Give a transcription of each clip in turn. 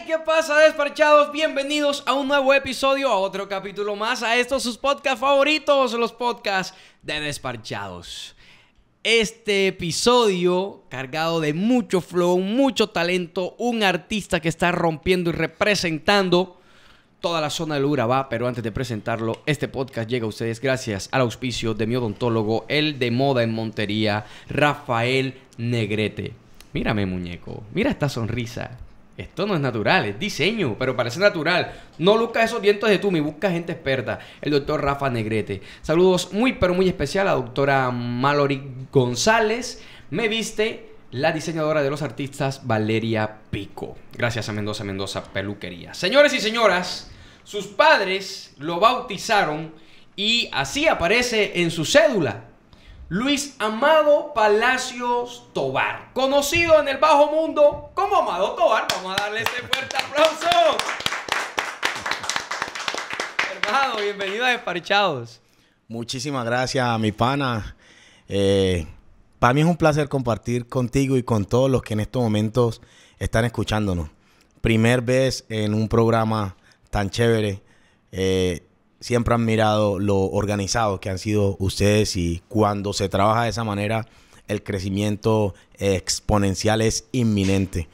¿qué pasa, desparchados? Bienvenidos a un nuevo episodio, a otro capítulo más, a estos sus podcasts favoritos, los podcasts de desparchados. Este episodio cargado de mucho flow, mucho talento, un artista que está rompiendo y representando toda la zona del Urabá, pero antes de presentarlo, este podcast llega a ustedes gracias al auspicio de mi odontólogo, el de moda en Montería, Rafael Negrete. Mírame, muñeco, mira esta sonrisa esto no es natural, es diseño, pero parece natural. No busca esos dientes de me busca gente experta. El doctor Rafa Negrete. Saludos muy, pero muy especial a la doctora Mallory González. Me viste la diseñadora de los artistas Valeria Pico. Gracias a Mendoza Mendoza Peluquería. Señores y señoras, sus padres lo bautizaron y así aparece en su cédula Luis Amado Palacios Tobar, conocido en el bajo mundo como Amado Tobar. Vamos a darle ese fuerte aplauso. Hermano, bienvenido a Desparchados. Muchísimas gracias, mi pana. Eh, para mí es un placer compartir contigo y con todos los que en estos momentos están escuchándonos. Primer vez en un programa tan chévere. Eh, siempre han mirado lo organizados que han sido ustedes y cuando se trabaja de esa manera, el crecimiento exponencial es inminente.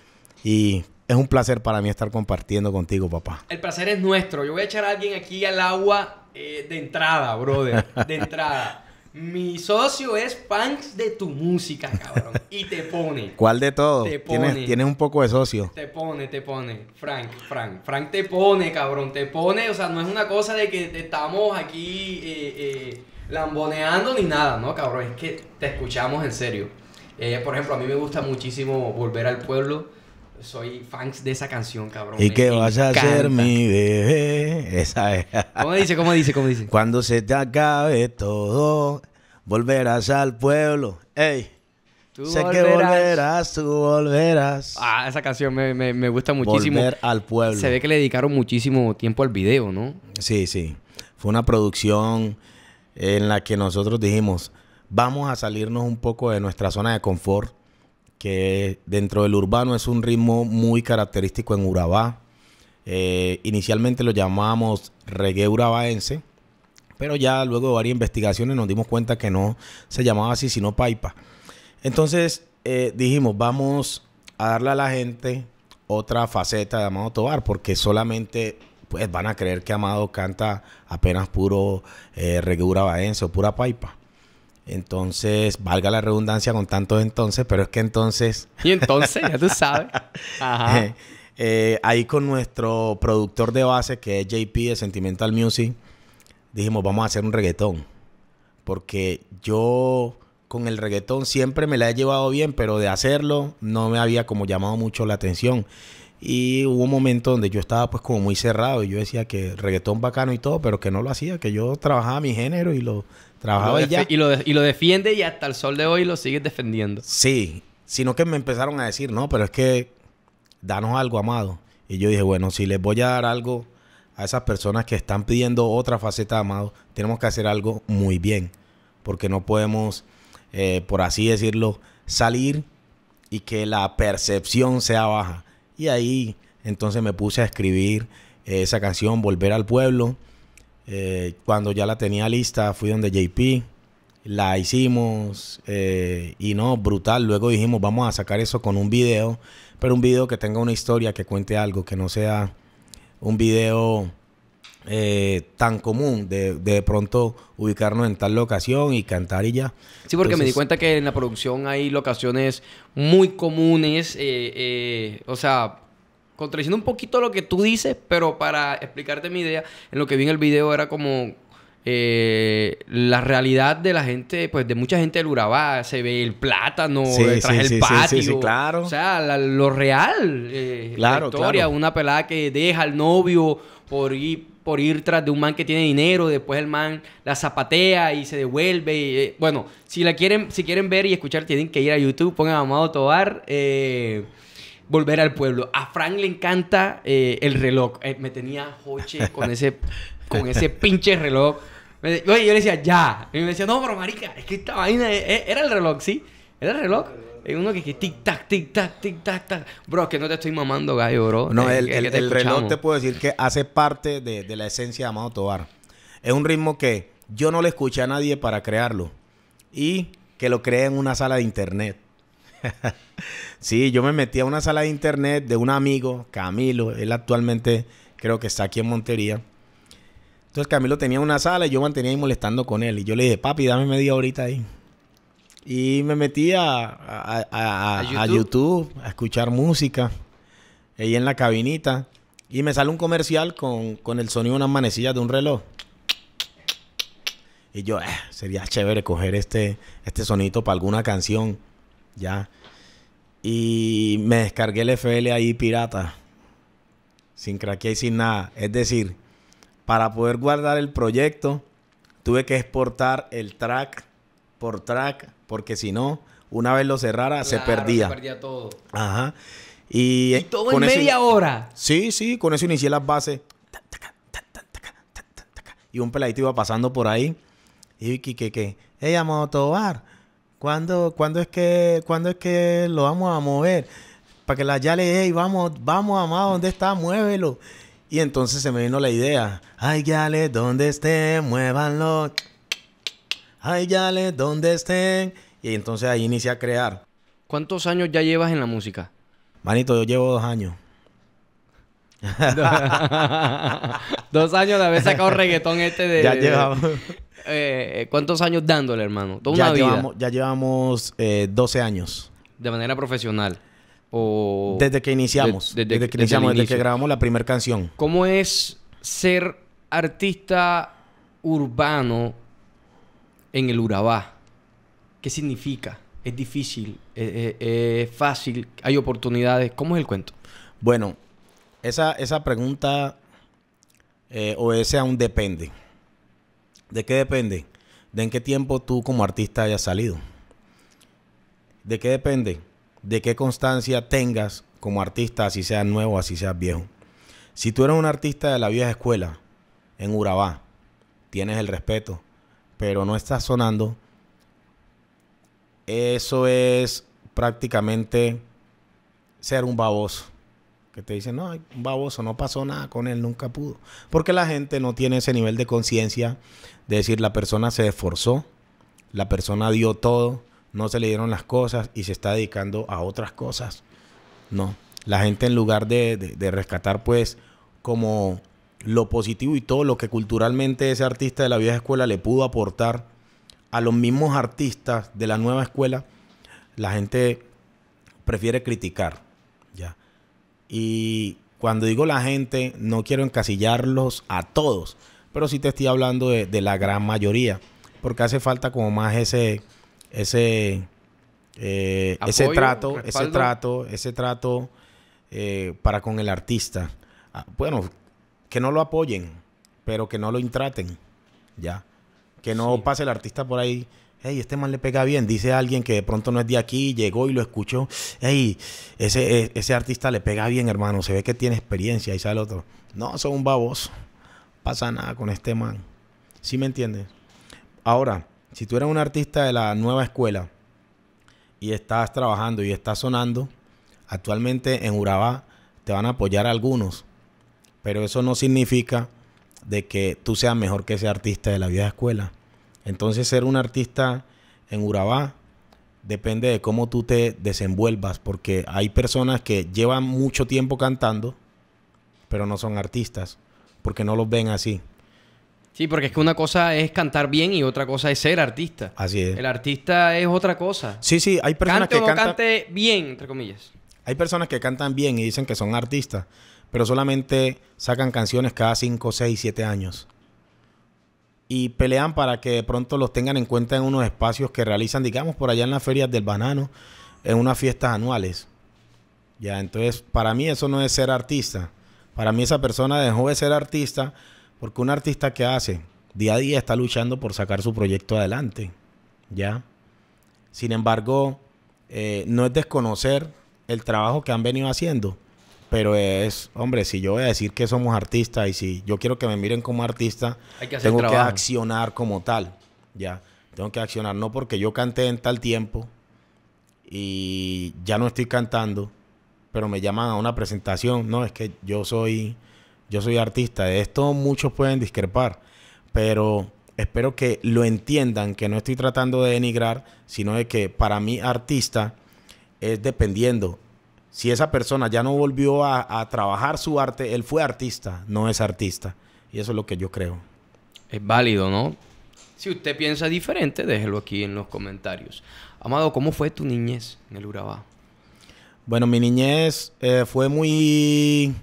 Y es un placer para mí estar compartiendo contigo, papá. El placer es nuestro. Yo voy a echar a alguien aquí al agua eh, de entrada, brother. De entrada. Mi socio es fans de tu música, cabrón. y te pone. ¿Cuál de todo? Te pone, ¿Tienes, un poco de socio. Te pone, te pone. Frank, Frank. Frank te pone, cabrón. Te pone. O sea, no es una cosa de que estamos aquí eh, eh, lamboneando ni nada, ¿no, cabrón? Es que te escuchamos en serio. Eh, por ejemplo, a mí me gusta muchísimo Volver al Pueblo soy fans de esa canción, cabrón. Y que vas a ser mi bebé. Esa es. ¿Cómo dice? ¿Cómo dice? ¿Cómo dice? Cuando se te acabe todo, Volverás al pueblo. Ey. Tú sé volverás. que volverás, tú volverás. Ah, esa canción me, gusta muchísimo. Volver al pueblo. Se ve que le dedicaron muchísimo tiempo al video, ¿no? Sí, sí. Fue una producción en la que nosotros dijimos, vamos a salirnos un poco de nuestra zona de confort, que dentro del urbano es un ritmo muy característico en Urabá. Eh, inicialmente lo llamamos reggae urabaense, pero ya luego de varias investigaciones nos dimos cuenta que no se llamaba así, sino Paipa. Entonces eh, dijimos, vamos a darle a la gente otra faceta de Amado Tobar, porque solamente pues van a creer que Amado canta apenas puro eh, va o pura paipa. Entonces, valga la redundancia con tantos entonces, pero es que entonces... Y entonces, ya tú sabes. Eh, eh, ahí con nuestro productor de base, que es JP de Sentimental Music, dijimos, vamos a hacer un reggaetón. Porque yo con el reggaetón siempre me la he llevado bien, pero de hacerlo no me había como llamado mucho la atención. Y hubo un momento donde yo estaba pues como muy cerrado y yo decía que reggaetón bacano y todo, pero que no lo hacía, que yo trabajaba mi género y lo trabajaba y Y lo, y lo defiende y hasta el sol de hoy lo sigue defendiendo. Sí, sino que me empezaron a decir, no, pero es que danos algo, amado. Y yo dije, bueno, si les voy a dar algo a esas personas que están pidiendo otra faceta Amado, tenemos que hacer algo muy bien. Porque no podemos, eh, por así decirlo, salir y que la percepción sea baja. Y ahí entonces me puse a escribir eh, esa canción, Volver al Pueblo. Eh, cuando ya la tenía lista, fui donde JP, la hicimos y no, brutal. Luego dijimos, vamos a sacar eso con un video, pero un video que tenga una historia, que cuente algo, que no sea un video eh, tan común de, pronto ubicarnos en tal locación y cantar y ya. Sí, porque me di cuenta que en la producción hay locaciones muy comunes, eh, eh, o sea, contradiciendo un poquito lo que tú dices, pero para explicarte mi idea, en lo que vi en el video era como eh, la realidad de la gente, pues de mucha gente del Urabá, se ve el plátano, sí, del el patio. claro. O sea, lo real. Eh, la historia, una pelada que deja al novio por ir, por ir tras de un man que tiene dinero, después el man la zapatea y se devuelve. Eh, bueno, si la quieren, si quieren ver y escuchar, tienen que ir a YouTube, pongan a Amado Tobar. Eh, volver al pueblo. A Frank le encanta el reloj. me tenía joche con ese con ese pinche reloj. Oye, yo le decía, ya. Y me decía, no, pero marica, es que esta vaina e, e, era el reloj, ¿sí? Era el reloj. Es uno que, que tic tac, tic tac, tic tac, tac. Bro, que no te estoy mamando, gallo, bro. No, eh, el, reloj te puedo decir que hace parte de, de la esencia de Amado Tobar. Es un ritmo que yo no le escuché a nadie para crearlo. Y que lo creé en una sala de internet. sí, yo me metí a una sala de internet de un amigo, Camilo. Él actualmente creo que está aquí en Montería entonces Camilo tenía una sala y yo mantenía ahí molestando con él. Y yo le dije, papi, dame media horita ahí. Y me metí a, YouTube? a escuchar música, ahí en la cabinita. Y me sale un comercial con, el sonido de unas manecillas de un reloj. Y yo, ah, sería chévere coger este, este sonito para alguna canción. Ya. Y me descargué el FL ahí pirata. Sin craquear y sin nada. Es decir, para poder guardar el proyecto, tuve que exportar el track por track, porque si no, una vez lo cerrara, se perdía. Se perdía todo. Ajá. Y, todo en media hora. Sí, sí, con eso inicié las bases. Y un peladito iba pasando por ahí. Y que, que, que, ella va ¿Cuándo, ¿Cuándo, es que, ¿Cuándo es que lo vamos a mover? Para que la ya le, hey, vamos, vamos, amado, ¿dónde está? Muévelo. Y entonces se me vino la idea. Ay, ya le, donde estén, muévanlo. Ay, ya le, donde estén. Y entonces ahí inicia a crear. ¿Cuántos años ya llevas en la música? Manito, yo llevo dos años. dos años de haber sacado reggaetón este de... Ya llevamos... Eh, ¿Cuántos años dándole, hermano? ya llevamos, Ya llevamos 12 eh, años. De manera profesional desde que iniciamos. desde, que, grabamos la primera canción. ¿Cómo es ser artista urbano en el Urabá? ¿Qué significa? ¿Es difícil? ¿Es, fácil? ¿Hay oportunidades? ¿Cómo es el cuento? Bueno, esa, esa pregunta eh, O ese aún depende. ¿De qué depende? ¿De en qué tiempo tú como artista hayas salido? ¿De qué depende? de qué constancia tengas como artista, así seas nuevo, así seas viejo. Si tú eres un artista de la vieja escuela, en Urabá, tienes el respeto, pero no estás sonando, eso es prácticamente ser un baboso. Que te dicen, no, un baboso, no pasó nada con él, nunca pudo. Porque la gente no tiene ese nivel de conciencia de decir, la persona se esforzó, la persona dio todo, no se le dieron las cosas y se está dedicando a otras cosas. No. La gente en lugar de, rescatar pues como lo positivo y todo lo que culturalmente ese artista de la vieja escuela le pudo aportar a los mismos artistas de la nueva escuela, la gente prefiere criticar, ¿ya? Y cuando digo la gente, no quiero encasillarlos a todos, pero sí te estoy hablando de, de la gran mayoría, porque hace falta como más ese, ese, eh, ese trato, ese trato, ese trato eh, para con el artista. Ah, bueno, que no lo apoyen, pero que no lo intraten, ya. Que no pase el artista por ahí, hey, este man le pega bien, dice alguien que de pronto no es de aquí, llegó y lo escuchó, hey, ese, e, ese artista le pega bien, hermano, se ve que tiene experiencia y sale otro. No, son un baboso, pasa nada con este man. ¿Sí me entiendes? Ahora, si tú eres un artista de la nueva escuela y estás trabajando y estás sonando, actualmente en Urabá te van a apoyar algunos, pero eso no significa de que tú seas mejor que ese artista de la vieja escuela. Entonces ser un artista en Urabá depende de cómo tú te desenvuelvas, porque hay personas que llevan mucho tiempo cantando, pero no son artistas, porque no los ven así. Sí, porque es que una cosa es cantar bien y otra cosa es ser artista. Así es. El artista es otra cosa. Sí, sí, hay personas que cante bien, entre comillas. Hay personas que cantan bien y dicen que son artistas, pero solamente sacan canciones cada 5, 6, 7 años. Y pelean para que de pronto los tengan en cuenta en unos espacios que realizan, digamos, por allá en las ferias del banano, en unas fiestas anuales. Ya, entonces, para mí eso no es ser artista. Para mí esa persona dejó de ser artista porque un artista que hace día a día está luchando por sacar su proyecto adelante, ¿ya? Sin embargo, eh, no es desconocer el trabajo que han venido haciendo, pero es, hombre, si yo voy a decir que somos artistas y si yo quiero que me miren como artista, tengo que accionar como tal, ¿ya? Tengo que accionar, no porque yo canté en tal tiempo y ya no estoy cantando, pero me llaman a una presentación, no, es que yo soy yo soy artista. De esto muchos pueden discrepar. Pero espero que lo entiendan, que no estoy tratando de denigrar, sino de que para mí artista es dependiendo. Si esa persona ya no volvió a, trabajar su arte, él fue artista, no es artista. Y eso es lo que yo creo. Es válido, ¿no? Si usted piensa diferente, déjelo aquí en los comentarios. Amado, ¿cómo fue tu niñez en el Urabá? Bueno, mi niñez eh, fue muy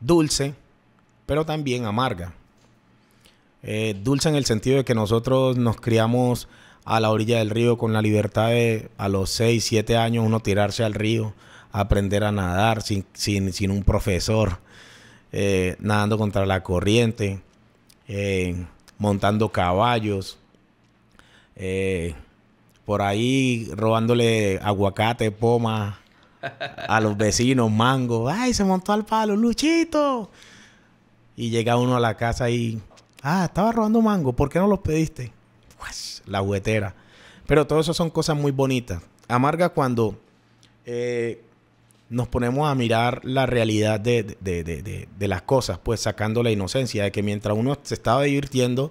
dulce pero también amarga. Eh, dulce en el sentido de que nosotros nos criamos a la orilla del río con la libertad de a los 6, 7 años uno tirarse al río, aprender a nadar sin, un profesor, eh, nadando contra la corriente, eh, montando caballos, por ahí robándole aguacate, poma a los vecinos, mango. ¡Ay, se montó al palo, Luchito! y llega uno a la casa y, ah, estaba robando mango, ¿por qué no los pediste? Pues, la huetera. Pero todo eso son cosas muy bonitas. Amarga cuando eh, nos ponemos a mirar la realidad de, de, de, las cosas, pues sacando la inocencia, de que mientras uno se estaba divirtiendo,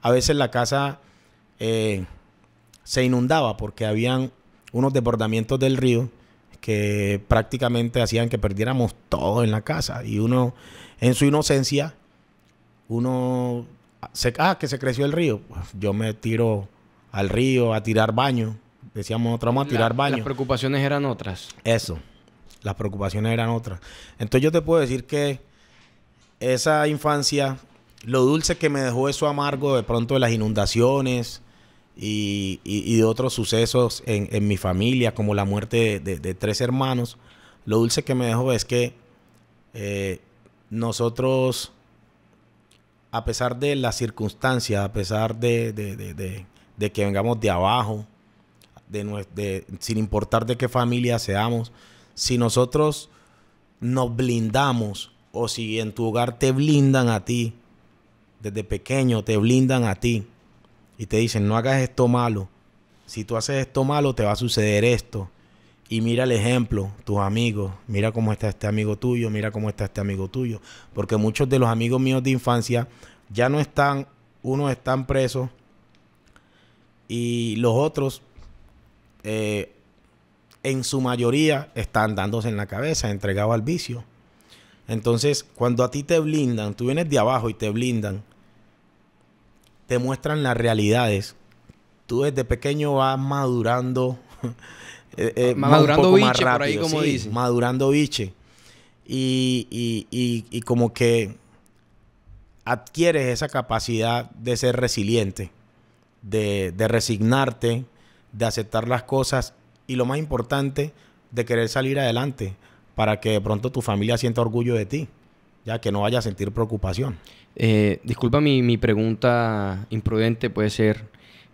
a veces la casa eh, se inundaba porque habían unos desbordamientos del río que prácticamente hacían que perdiéramos todo en la casa. Y uno en su inocencia, uno se, ah, que se creció el río. Pues, yo me tiro al río a tirar baño. Decíamos otra vamos a tirar baño. Las preocupaciones eran otras. Eso. Las preocupaciones eran otras. Entonces yo te puedo decir que esa infancia, lo dulce que me dejó eso amargo de pronto de las inundaciones y, de otros sucesos en, mi familia, como la muerte de, tres hermanos, lo dulce que me dejó es que eh, nosotros, a pesar de las circunstancias, a pesar de, de, de, que vengamos de abajo, sin importar de qué familia seamos, si nosotros nos blindamos o si en tu hogar te blindan a ti, desde pequeño te blindan a ti y te dicen, no hagas esto malo, si tú haces esto malo te va a suceder esto y mira el ejemplo, tus amigos, mira cómo está este amigo tuyo, mira cómo está este amigo tuyo, porque muchos de los amigos míos de infancia ya no están, unos están presos y los otros eh, en su mayoría están dándose en la cabeza, entregados al vicio. Entonces, cuando a ti te blindan, tú vienes de abajo y te blindan, te muestran las realidades. Tú desde pequeño vas madurando Eh, eh, madurando biche, por ahí como dice. Madurando biche. Y, como que adquieres esa capacidad de ser resiliente, de, resignarte, de aceptar las cosas y lo más importante, de querer salir adelante para que de pronto tu familia sienta orgullo de ti, ya que no vaya a sentir preocupación. Eh, disculpa mi, mi pregunta imprudente, puede ser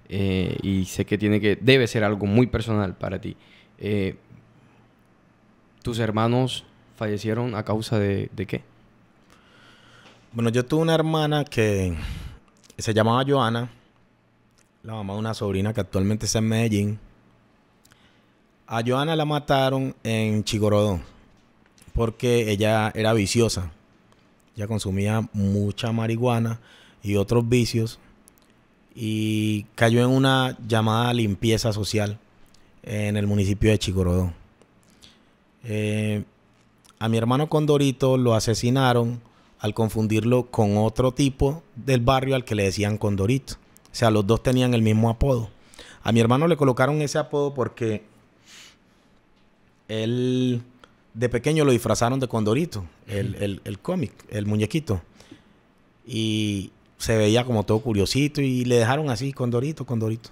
eh, y sé que tiene que debe ser algo muy personal para ti. Eh, ¿Tus hermanos fallecieron a causa de, de, qué? Bueno, yo tuve una hermana que se llamaba Joana, la mamá de una sobrina que actualmente está en Medellín. A Joana la mataron en Chigorodón porque ella era viciosa. Ella consumía mucha marihuana y otros vicios y cayó en una llamada limpieza social en el municipio de Chigorodón. Eh, a mi hermano Condorito lo asesinaron al confundirlo con otro tipo del barrio al que le decían Condorito. O sea, los dos tenían el mismo apodo. A mi hermano le colocaron ese apodo porque él de pequeño lo disfrazaron de Condorito, el, el cómic, el muñequito. Y, se veía como todo curiosito y le dejaron así, con Dorito, con Dorito.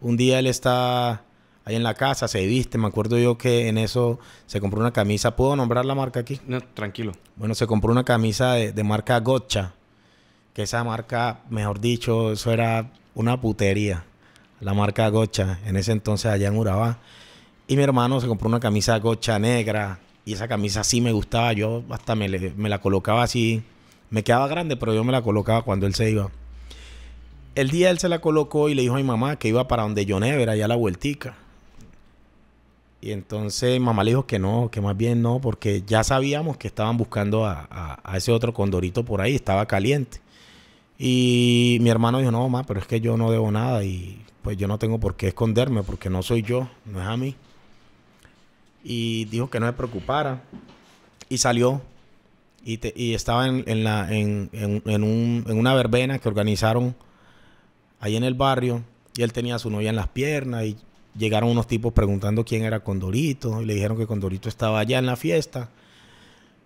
Un día él está ahí en la casa, se viste, me acuerdo yo que en eso se compró una camisa, ¿puedo nombrar la marca aquí? No, tranquilo. Bueno, se compró una camisa de, marca Gocha. que esa marca, mejor dicho, eso era una putería, la marca Gocha, en ese entonces allá en Urabá. Y mi hermano se compró una camisa Gocha negra y esa camisa sí me gustaba, yo hasta me, me la colocaba así me quedaba grande, pero yo me la colocaba cuando él se iba. El día él se la colocó y le dijo a mi mamá que iba para donde yo era allá a la vueltica. Y entonces mamá le dijo que no, que más bien no, porque ya sabíamos que estaban buscando a, a ese otro condorito por ahí, estaba caliente. Y mi hermano dijo, no, mamá, pero es que yo no debo nada y pues yo no tengo por qué esconderme porque no soy yo, no es a mí. Y dijo que no se preocupara. Y salió y, estaba en, una verbena que organizaron ahí en el barrio y él tenía a su novia en las piernas y llegaron unos tipos preguntando quién era Condorito y le dijeron que Condorito estaba allá en la fiesta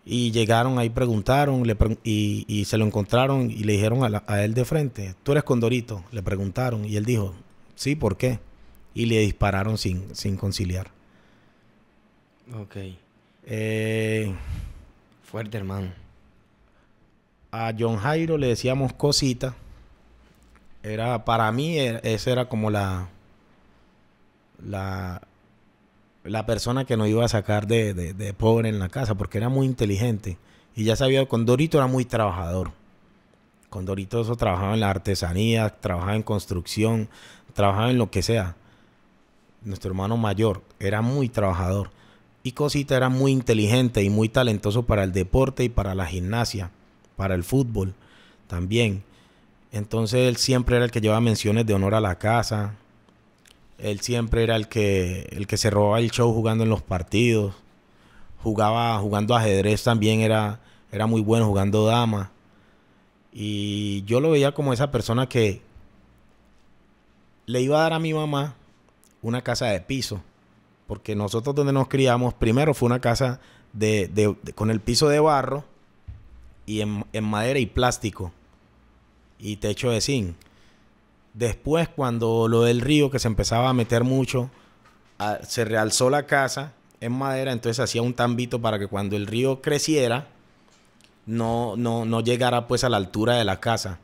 y llegaron ahí preguntaron y, se lo encontraron y le dijeron a, él de frente tú eres Condorito le preguntaron y él dijo sí por qué y le dispararon sin, sin conciliar ok eh, Fuerte, hermano. A John Jairo le decíamos cosita. Era, para mí, e, esa era como la, la, persona que nos iba a sacar de, pobre en la casa, porque era muy inteligente. Y ya sabía, con Dorito era muy trabajador. Con Dorito eso trabajaba en la artesanía, trabajaba en construcción, trabajaba en lo que sea. Nuestro hermano mayor era muy trabajador. Y Cosita era muy inteligente y muy talentoso para el deporte y para la gimnasia, para el fútbol también. Entonces él siempre era el que llevaba menciones de honor a la casa. Él siempre era el que, el que se robaba el show jugando en los partidos. Jugaba jugando ajedrez también, era, era muy bueno jugando dama. Y yo lo veía como esa persona que le iba a dar a mi mamá una casa de piso porque nosotros donde nos criamos, primero fue una casa de, de, con el piso de barro y en, madera y plástico y techo de zinc. Después, cuando lo del río que se empezaba a meter mucho, se realzó la casa en madera, entonces hacía un tambito para que cuando el río creciera, no, no, no llegara pues a la altura de la casa.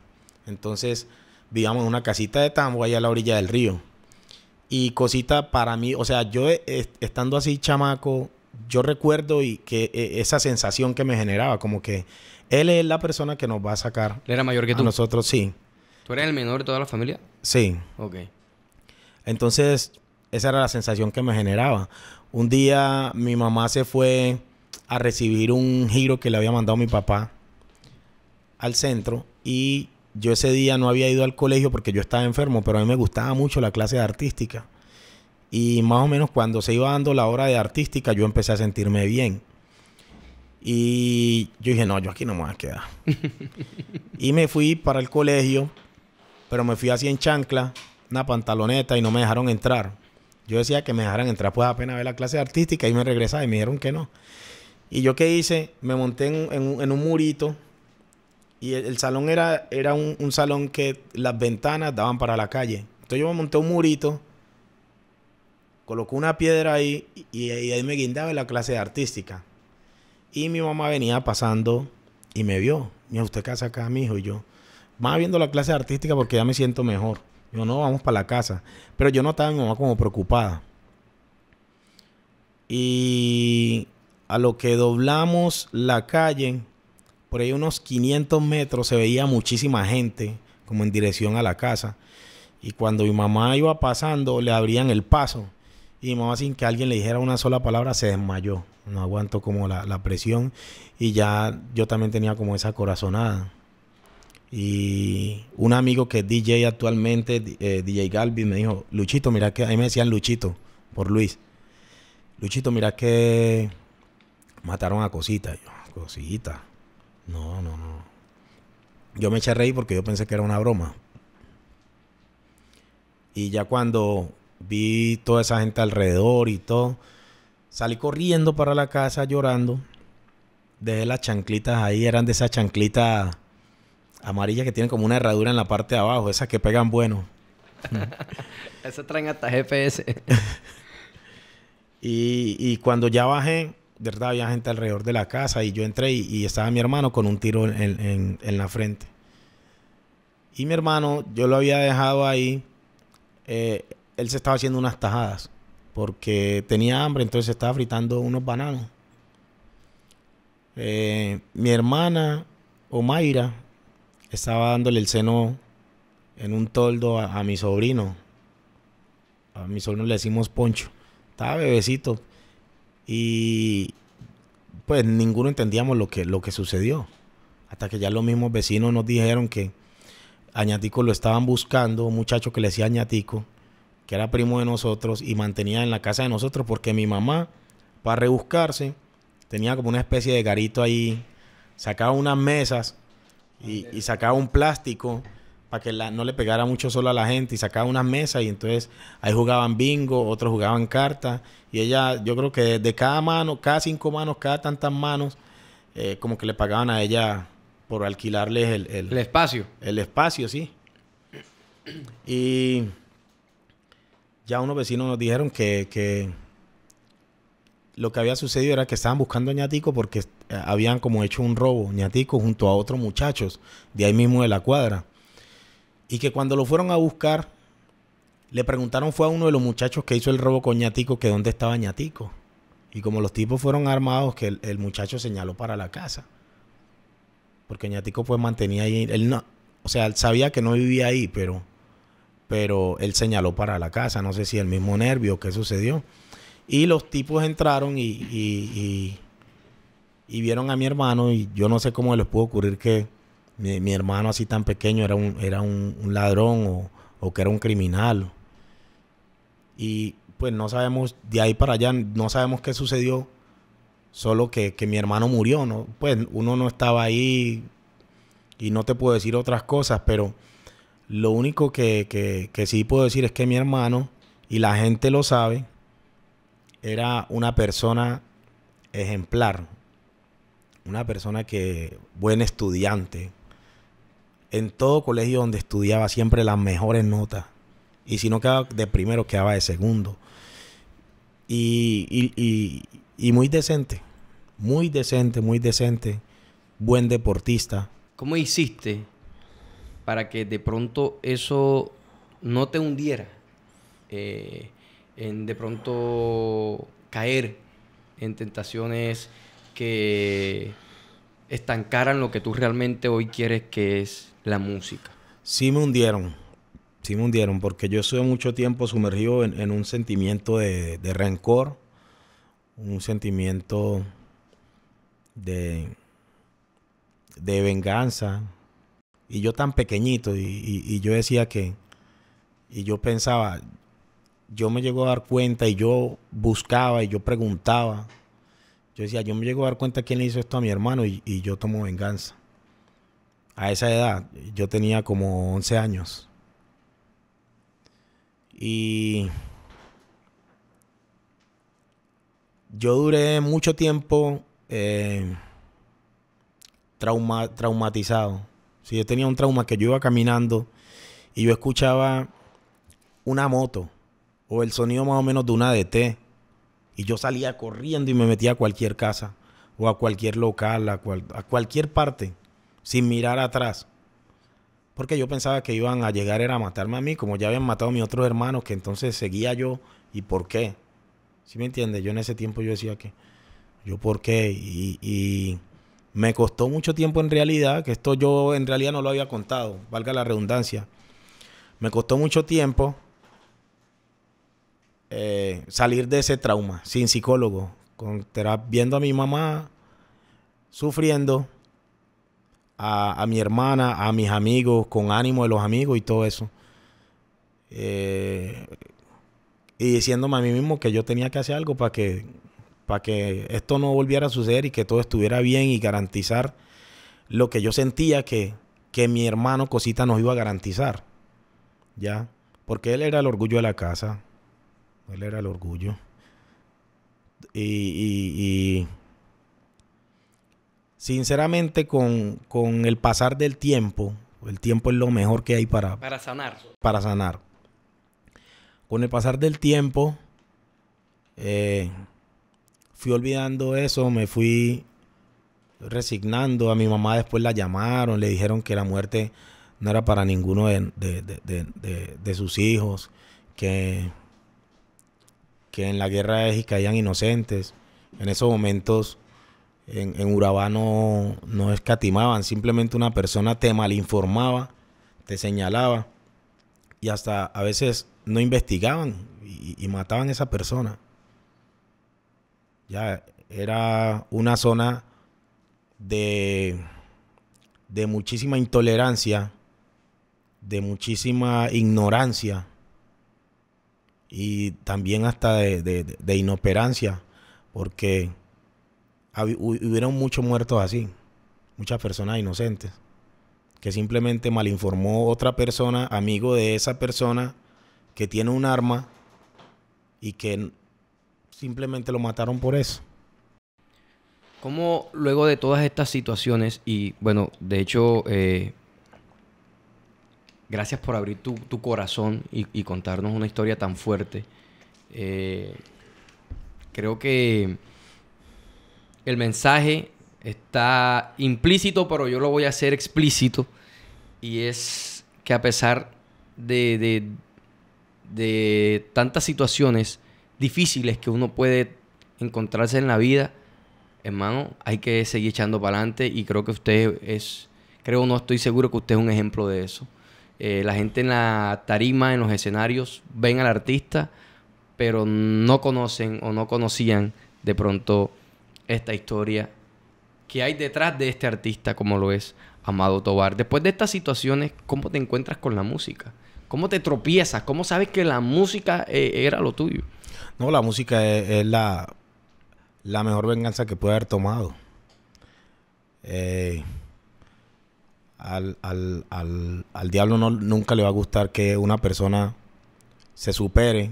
Entonces, vivíamos en una casita de tambo allá a la orilla del río y cosita para mí, o sea, yo eh, estando así chamaco, yo recuerdo y que eh, esa sensación que me generaba, como que él es la persona que nos va a sacar. ¿Él era mayor que tú? nosotros, sí. ¿Tú eres el menor de toda la familia? Sí. Ok. Entonces, esa era la sensación que me generaba. Un día mi mamá se fue a recibir un giro que le había mandado mi papá al centro y yo ese día no había ido al colegio porque yo estaba enfermo, pero a mí me gustaba mucho la clase de artística. Y más o menos cuando se iba dando la hora de artística, yo empecé a sentirme bien. Y yo dije, no, yo aquí no me voy a quedar. y me fui para el colegio, pero me fui así en chancla, una pantaloneta y no me dejaron entrar. Yo decía que me dejaran entrar, pues apenas ver la clase de artística y me regresaba y me dijeron que no. Y yo qué hice, me monté en un murito y el, salón era, era un, salón que las ventanas daban para la calle. Entonces yo me monté un murito, colocó una piedra ahí y, ahí me guindaba en la clase de artística. Y mi mamá venía pasando y me vio. Mira, ¿usted casa acá, mi hijo? Y yo, más viendo la clase de artística porque ya me siento mejor. Yo, no, vamos para la casa. Pero yo no estaba mi mamá como preocupada. Y a lo que doblamos la calle, por ahí unos 500 metros se veía muchísima gente, como en dirección a la casa. Y cuando mi mamá iba pasando, le abrían el paso. Y mi mamá, sin que alguien le dijera una sola palabra, se desmayó. No aguantó como la, presión. Y ya yo también tenía como esa corazonada. Y un amigo que es DJ actualmente, DJ eh, Galvin, me dijo, Luchito, mira que... Ahí me decían Luchito, por Luis. Luchito, mira que mataron a Cosita. Cosita. No, no, no. Yo me eché a reír porque yo pensé que era una broma. Y ya cuando vi toda esa gente alrededor y todo, salí corriendo para la casa llorando. Dejé las chanclitas ahí, eran de esas chanclitas amarillas que tienen como una herradura en la parte de abajo, esas que pegan bueno. esas traen hasta GPS. y, y cuando ya bajé, de verdad había gente alrededor de la casa y yo entré y, estaba mi hermano con un tiro en, la frente. Y mi hermano, yo lo había dejado ahí, eh, él se estaba haciendo unas tajadas porque tenía hambre, entonces estaba fritando unos bananos. Eh, mi hermana, Omaira, estaba dándole el seno en un toldo a, a mi sobrino. A mi sobrino le decimos Poncho. Estaba bebecito, y pues ninguno entendíamos lo que, lo que sucedió. Hasta que ya los mismos vecinos nos dijeron que Añatico lo estaban buscando, un muchacho que le decía Añatico, que era primo de nosotros y mantenía en la casa de nosotros porque mi mamá, para rebuscarse, tenía como una especie de garito ahí, sacaba unas mesas y sacaba un plástico para que no le pegara mucho solo a la gente y sacaba unas mesas y entonces ahí jugaban bingo, otros jugaban cartas y ella, yo creo que de cada mano, cada cinco manos, cada tantas manos, eh, como que le pagaban a ella por alquilarles el, el, espacio. El espacio, sí. Y ya unos vecinos nos dijeron que, que lo que había sucedido era que estaban buscando a Ñatico porque eh, habían como hecho un robo, Ñatico junto a otros muchachos de ahí mismo de la cuadra. Y que cuando lo fueron a buscar, le preguntaron fue a uno de los muchachos que hizo el robo con Ñatico que dónde estaba Ñatico. Y como los tipos fueron armados, que el, muchacho señaló para la casa. Porque Ñatico pues mantenía ahí, él no, o sea, él sabía que no vivía ahí, pero, pero él señaló para la casa, no sé si el mismo nervio, qué sucedió. Y los tipos entraron y, y, y, y vieron a mi hermano y yo no sé cómo les pudo ocurrir que mi, hermano así tan pequeño era un, era un, ladrón o, que era un criminal. Y pues no sabemos, de ahí para allá, no sabemos qué sucedió, solo que, mi hermano murió, ¿no? Pues uno no estaba ahí y no te puedo decir otras cosas, pero lo único que, que sí puedo decir es que mi hermano, y la gente lo sabe, era una persona ejemplar, una persona que, buen estudiante, en todo colegio donde estudiaba siempre las mejores notas. Y si no quedaba de primero, quedaba de segundo. Y, muy decente, muy decente, muy decente, buen deportista. ¿Cómo hiciste para que de pronto eso no te hundiera? Eh, en de pronto caer en tentaciones que estancaran lo que tú realmente hoy quieres que es la música? Sí me hundieron, sí me hundieron, porque yo estuve mucho tiempo sumergido en, un sentimiento de, rencor, un sentimiento de, venganza. Y yo tan pequeñito, y, y yo decía que, y yo pensaba, yo me llegó a dar cuenta y yo buscaba y yo preguntaba yo decía, yo me llego a dar cuenta quién le hizo esto a mi hermano y, yo tomo venganza. A esa edad, yo tenía como 11 años. Y yo duré mucho tiempo eh, traumatizado. Si yo tenía un trauma que yo iba caminando y yo escuchaba una moto o el sonido más o menos de una DT y yo salía corriendo y me metía a cualquier casa o a cualquier local, a, a cualquier parte, sin mirar atrás. Porque yo pensaba que iban a llegar era a matarme a mí, como ya habían matado a mis otros hermanos, que entonces seguía yo. ¿Y por qué? ¿Sí me entiendes? Yo en ese tiempo yo decía que, yo por qué. Y, y me costó mucho tiempo en realidad, que esto yo en realidad no lo había contado, valga la redundancia. Me costó mucho tiempo eh, salir de ese trauma sin psicólogo, con, viendo a mi mamá sufriendo, a, mi hermana, a mis amigos, con ánimo de los amigos y todo eso. Eh, y diciéndome a mí mismo que yo tenía que hacer algo para que, para que esto no volviera a suceder y que todo estuviera bien y garantizar lo que yo sentía que, que mi hermano Cosita nos iba a garantizar. ¿Ya? Porque él era el orgullo de la casa. Él era el orgullo. Y, sinceramente, con, el pasar del tiempo, el tiempo es lo mejor que hay para... Para sanar. Para sanar. Con el pasar del tiempo, eh, fui olvidando eso, me fui resignando. A mi mamá después la llamaron, le dijeron que la muerte no era para ninguno de, de sus hijos, que que en la guerra de Egipto caían inocentes. En esos momentos en, en Urabá no, escatimaban, simplemente una persona te malinformaba, te señalaba y hasta a veces no investigaban y, mataban a esa persona. Ya era una zona de muchísima intolerancia, de muchísima ignorancia y también hasta de, de, inoperancia, porque hubieron muchos muertos así, muchas personas inocentes, que simplemente malinformó otra persona, amigo de esa persona, que tiene un arma y que simplemente lo mataron por eso. ¿Cómo luego de todas estas situaciones, y bueno, de hecho eh, Gracias por abrir tu, corazón y, contarnos una historia tan fuerte. Eh, creo que el mensaje está implícito, pero yo lo voy a hacer explícito. Y es que a pesar de, de tantas situaciones difíciles que uno puede encontrarse en la vida, hermano, hay que seguir echando para adelante y creo que usted es, creo no estoy seguro que usted es un ejemplo de eso. Eh, la gente en la tarima, en los escenarios, ven al artista, pero no conocen o no conocían de pronto esta historia que hay detrás de este artista como lo es Amado Tobar. Después de estas situaciones, ¿cómo te encuentras con la música? ¿Cómo te tropiezas? ¿Cómo sabes que la música eh, era lo tuyo? No, la música e, es, la, la, mejor venganza que puede haber tomado. Eh, al, diablo no, nunca le va a gustar que una persona se supere,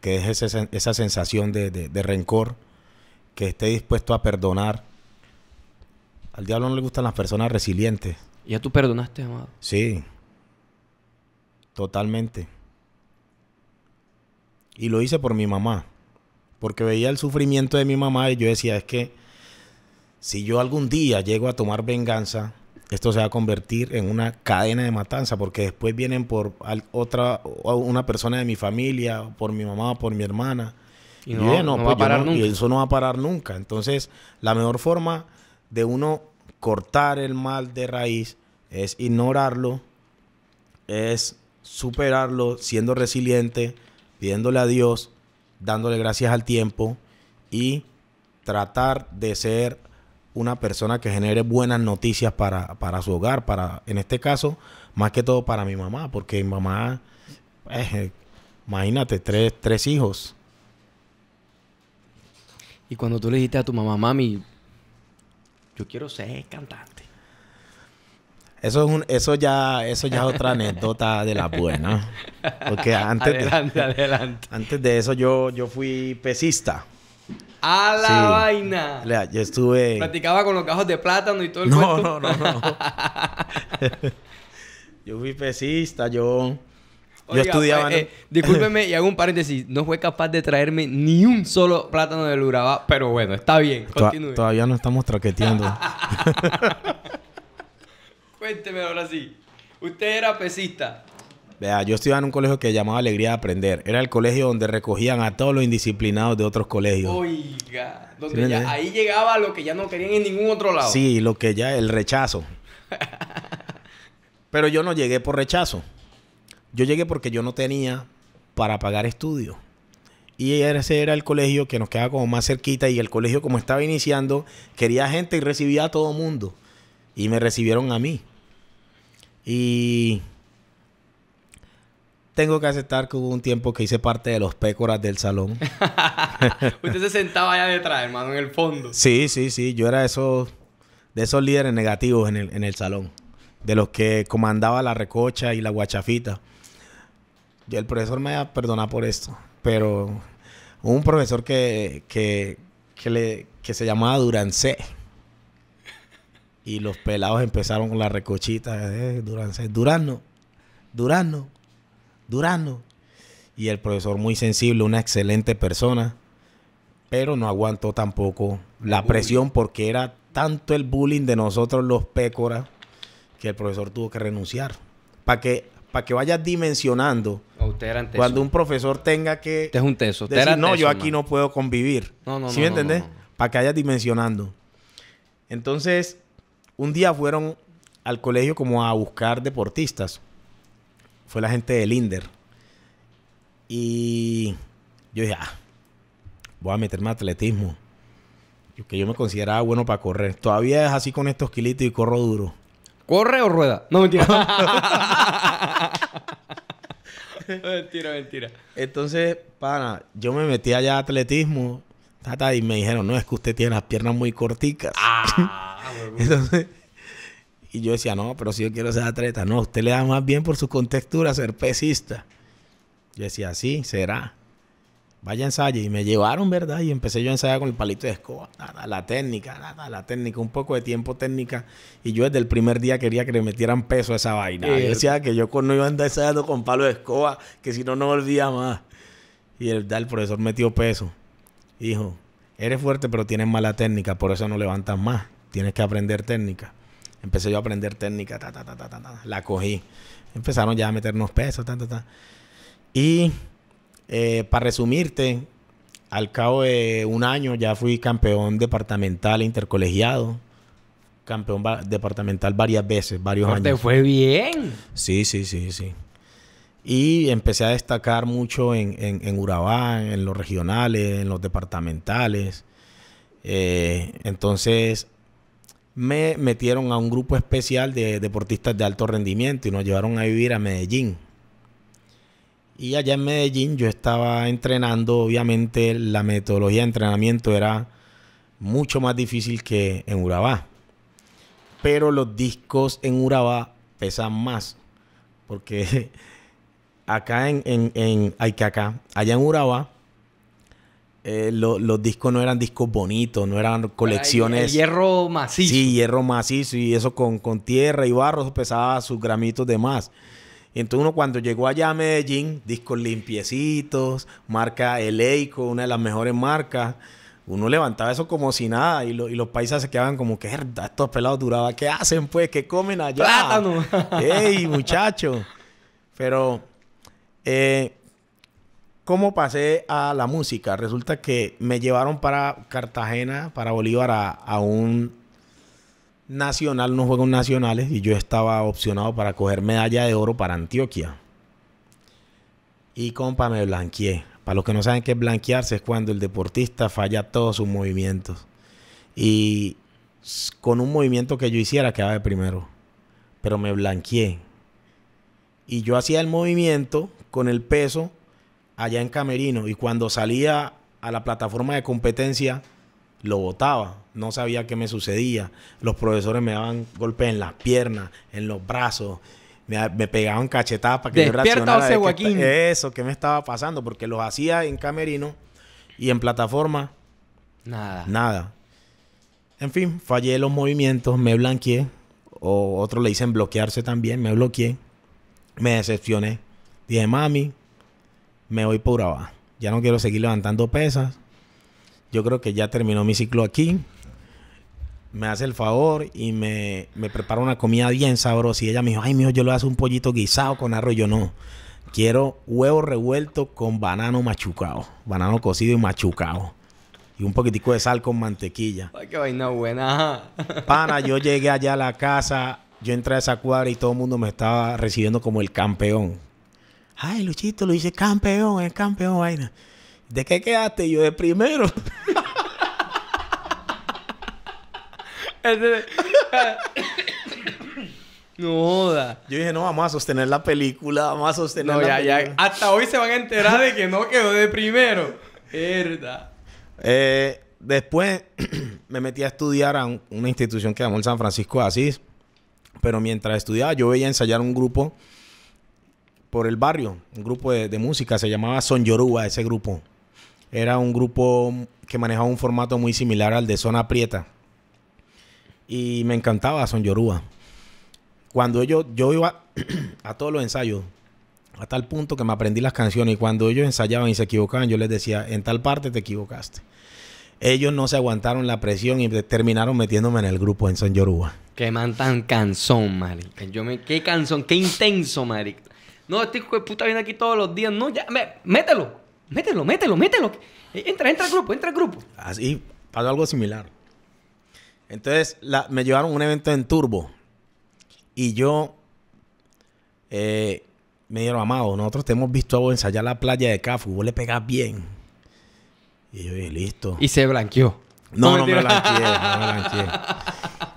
que deje esa sensación de, de rencor, que esté dispuesto a perdonar. Al diablo no le gustan las personas resilientes. ¿Ya tú perdonaste, amado? Sí. Totalmente. Y lo hice por mi mamá. Porque veía el sufrimiento de mi mamá y yo decía, es que si yo algún día llego a tomar venganza, esto se va a convertir en una cadena de matanza, porque después vienen por otra, una persona de mi familia, por mi mamá, por mi hermana. Y, eso no va a parar nunca. Entonces, la mejor forma de uno cortar el mal de raíz es ignorarlo, es superarlo siendo resiliente, pidiéndole a Dios, dándole gracias al tiempo y tratar de ser una persona que genere buenas noticias para, para su hogar, para, en este caso, más que todo para mi mamá, porque mi mamá, eh, imagínate, tres, tres hijos. Y cuando tú le dijiste a tu mamá, mami, yo quiero ser cantante. Eso es un, eso ya, eso ya es otra anécdota de la buena. Porque antes, antes de eso yo, yo fui pesista. ¡A la vaina! yo estuve... Platicaba con los cajos de plátano y todo el no, No, no, no. yo fui pesista, yo... yo pues, estudiaba... Eh, discúlpeme y hago un paréntesis. No fue capaz de traerme ni un solo plátano del Urabá. Pero bueno, está bien. todavía no estamos traqueteando. Cuénteme ahora sí. Usted era pesista yo estudiaba en un colegio que llamaba Alegría de Aprender. Era el colegio donde recogían a todos los indisciplinados de otros colegios. Oiga, donde ya, ahí llegaba lo que ya no querían en ningún otro lado. Sí, lo que ya, el rechazo. Pero yo no llegué por rechazo. Yo llegué porque yo no tenía para pagar estudios. Y ese era el colegio que nos quedaba como más cerquita. Y el colegio, como estaba iniciando, quería gente y recibía a todo mundo. Y me recibieron a mí. Y tengo que aceptar que hubo un tiempo que hice parte de los pécoras del salón. Usted se sentaba allá detrás, hermano, en el fondo. Sí, sí, sí. Yo era esos, de esos líderes negativos en el, salón. De los que comandaba la recocha y la guachafita. Yo, el profesor me va a perdonar por esto. Pero hubo un profesor que, que, le, que se llamaba Durancé. Y los pelados empezaron con la recochita. Eh, Durancé. Durano. Durano. Durando. Y el profesor muy sensible, una excelente persona, pero no aguantó tampoco la presión porque era tanto el bullying de nosotros los pécoras que el profesor tuvo que renunciar. Para que, pa que vayas dimensionando. Oh, cuando un profesor tenga que... es un decir, no, yo aquí no puedo convivir. No, ¿Sí me entendés? Para que vayas dimensionando. Entonces, un día fueron al colegio como a buscar deportistas fue la gente de Linder. Y yo dije, ah, voy a meterme a atletismo. Que yo me consideraba bueno para correr. Todavía es así con estos kilitos y corro duro. ¿Corre o rueda? No, mentira. mentira, mentira. Entonces, pana, yo me metí allá a atletismo. y me dijeron, no, es que usted tiene las piernas muy corticas. Ah, Entonces, y yo decía, no, pero si yo quiero ser atleta, no, usted le da más bien por su contextura ser pesista. Yo decía, sí, será. Vaya ensayo. Y me llevaron, ¿verdad? Y empecé yo a ensayar con el palito de escoba. Nada, la técnica, nada, la técnica, un poco de tiempo técnica. Y yo desde el primer día quería que le metieran peso a esa vaina. Yo decía que yo no iba a andar ensayando con palo de escoba, que si no, no volvía más. Y el, el profesor metió peso. Hijo, eres fuerte, pero tienes mala técnica, por eso no levantas más. Tienes que aprender técnica. Empecé yo a aprender técnica, ta, ta, la cogí. Empezaron ya a meternos pesos, ta, Y eh, para resumirte, al cabo de un año ya fui campeón departamental intercolegiado. Campeón departamental varias veces, varios años. ¿Te fue bien? Sí, sí, sí, sí. Y empecé a destacar mucho en, en, en Urabá, en los regionales, en los departamentales. Eh, entonces, me metieron a un grupo especial de deportistas de alto rendimiento y nos llevaron a vivir a Medellín. Y allá en Medellín yo estaba entrenando, obviamente la metodología de entrenamiento era mucho más difícil que en Urabá. Pero los discos en Urabá pesan más, porque acá en, en, en allá en Urabá, eh, los discos no eran discos bonitos, no eran colecciones. hierro macizo. Sí, hierro macizo y eso con, tierra y barro pesaba sus gramitos de más. Y entonces uno cuando llegó allá a Medellín, discos limpiecitos, marca Eleico, una de las mejores marcas, uno levantaba eso como si nada y, los paisas se quedaban como que estos pelados duraba ¿qué hacen pues? ¿Qué comen allá? ¡Plátano! ¡Ey, muchacho! Pero eh, ¿Cómo pasé a la música? Resulta que me llevaron para Cartagena, para Bolívar, a, un nacional, unos Juegos Nacionales, y yo estaba opcionado para coger medalla de oro para Antioquia. Y compa, me blanqueé. Para los que no saben qué blanquearse, es cuando el deportista falla todos sus movimientos. Y con un movimiento que yo hiciera quedaba de primero. Pero me blanqueé. Y yo hacía el movimiento con el peso allá en Camerino y cuando salía a la plataforma de competencia lo votaba, no sabía qué me sucedía. Los profesores me daban golpes en las piernas, en los brazos, me, pegaban cachetadas para que Despierta, yo reaccionara. Joaquín. Que, eso, ¿qué me estaba pasando? Porque los hacía en Camerino y en plataforma. Nada. Nada. En fin, fallé los movimientos, me blanqueé. O otros le dicen bloquearse también, me bloqueé. Me decepcioné. Dije, mami, me voy por abajo. Ya no quiero seguir levantando pesas. Yo creo que ya terminó mi ciclo aquí. Me hace el favor y me, me prepara una comida bien sabrosa. Y ella me dijo, ay, mijo, yo le hago un pollito guisado con arroz. Yo no. Quiero huevo revuelto con banano machucado. Banano cocido y machucado. Y un poquitico de sal con mantequilla. Ay, qué vaina buena. Pana, yo llegué allá a la casa. Yo entré a esa cuadra y todo el mundo me estaba recibiendo como el campeón Ay, Luchito, lo hice campeón, el campeón, vaina. ¿De qué quedaste? Yo de primero. no Yo dije, no, vamos a sostener la película, vamos a sostener la película. Ya. Hasta hoy se van a enterar de que no quedó de primero. Verdad. Eh, después me metí a estudiar a una institución que llamó el San Francisco de Asís. Pero mientras estudiaba, yo veía ensayar un grupo por el barrio, un grupo de, música, se llamaba Son Yoruba, ese grupo. Era un grupo que manejaba un formato muy similar al de Zona Prieta. Y me encantaba Son Yoruba. Cuando ellos, yo iba a todos los ensayos, a tal punto que me aprendí las canciones y cuando ellos ensayaban y se equivocaban, yo les decía, en tal parte te equivocaste. Ellos no se aguantaron la presión y terminaron metiéndome en el grupo en Son Yoruba. que man tan canzón, Mari. Yo me, qué canzón, qué intenso, Maric no, este hijo de puta viene aquí todos los días. No, ya, mételo. Mételo, mételo, mételo. E, entra, entra al grupo, entra al grupo. Así, pasó algo similar. Entonces, me llevaron a un evento en Turbo. Y yo eh, me dijeron, amado, nosotros te hemos visto a vos ensayar la playa de Cafu. Vos le pegás bien. Y yo dije, listo. Y se blanqueó. No, no, me blanqueé, no me blanqueé.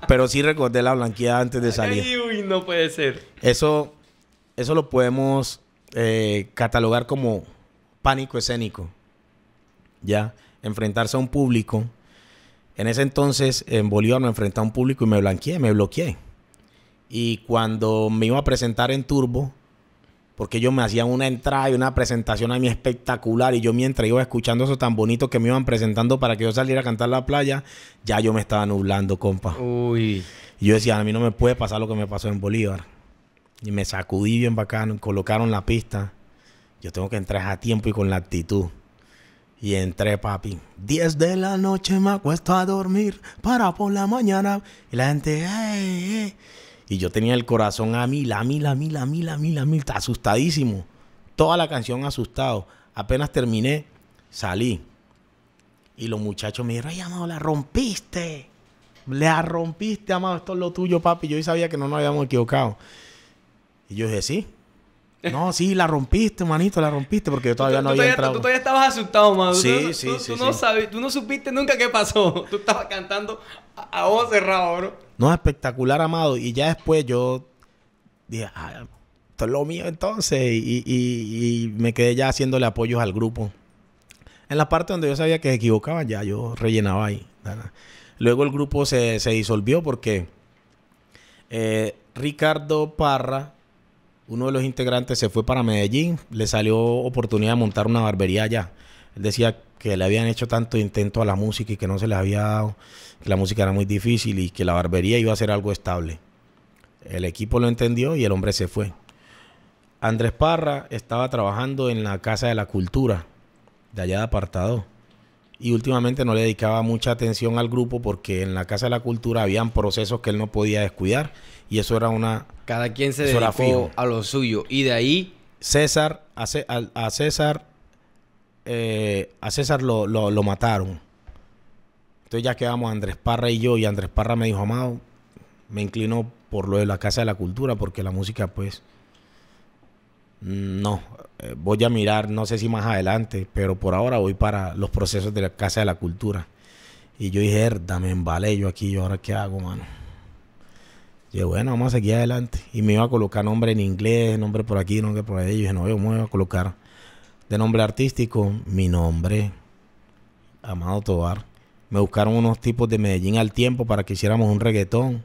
Pero sí recordé la blanqueada antes de salir. Ay, uy, no puede ser. Eso eso lo podemos eh, catalogar como pánico escénico. Ya, enfrentarse a un público. En ese entonces, en Bolívar me enfrenté a un público y me blanqueé, me bloqueé. Y cuando me iba a presentar en Turbo, porque ellos me hacían una entrada y una presentación a mí espectacular y yo mientras iba escuchando eso tan bonito que me iban presentando para que yo saliera a cantar la playa, ya yo me estaba nublando, compa. Uy. Y yo decía, a mí no me puede pasar lo que me pasó en Bolívar. Y me sacudí bien bacano, colocaron la pista. Yo tengo que entrar a tiempo y con la actitud. Y entré, papi. 10 de la noche me acuesto a dormir para por la mañana. Y la gente, Y yo tenía el corazón a mil, a mil, a mil, a mil, a mil, a mil, asustadísimo. Toda la canción asustado. Apenas terminé, salí. Y los muchachos me dijeron, ay, amado, la rompiste. La rompiste, amado, esto es lo tuyo, papi. Yo sabía que no nos habíamos equivocado. Y yo dije, sí. No, sí, la rompiste, manito, la rompiste, porque yo todavía no había entrado. Tú, todavía estabas asustado, mano. Sí, sí, sí. No tú no supiste nunca qué pasó. Tú estabas cantando a, voz cerrada, bro. No, espectacular, amado. Y ya después yo dije, esto es lo mío entonces. Y, me quedé ya haciéndole apoyos al grupo. En la parte donde yo sabía que se equivocaban, ya yo rellenaba ahí. Luego el grupo se, disolvió porque eh, Ricardo Parra uno de los integrantes se fue para Medellín, le salió oportunidad de montar una barbería allá. Él decía que le habían hecho tanto intento a la música y que no se les había dado, que la música era muy difícil y que la barbería iba a ser algo estable. El equipo lo entendió y el hombre se fue. Andrés Parra estaba trabajando en la Casa de la Cultura, de allá de Apartado y últimamente no le dedicaba mucha atención al grupo porque en la Casa de la Cultura habían procesos que él no podía descuidar y eso era una... Cada quien se dedicó a lo suyo y de ahí... César, a, a César, eh, a César lo, mataron. Entonces ya quedamos Andrés Parra y yo y Andrés Parra me dijo, Amado, me inclino por lo de la Casa de la Cultura porque la música pues Mm, no, eh, voy a mirar, no sé si más adelante, pero por ahora voy para los procesos de la Casa de la Cultura. Y yo dije, er, dame me yo aquí, ¿yo ahora qué hago, mano? Y bueno, vamos a seguir adelante. Y me iba a colocar nombre en inglés, nombre por aquí, nombre por ahí. Y yo dije, no, yo me voy a colocar de nombre artístico mi nombre, Amado Tobar. Me buscaron unos tipos de Medellín al tiempo para que hiciéramos un reggaetón.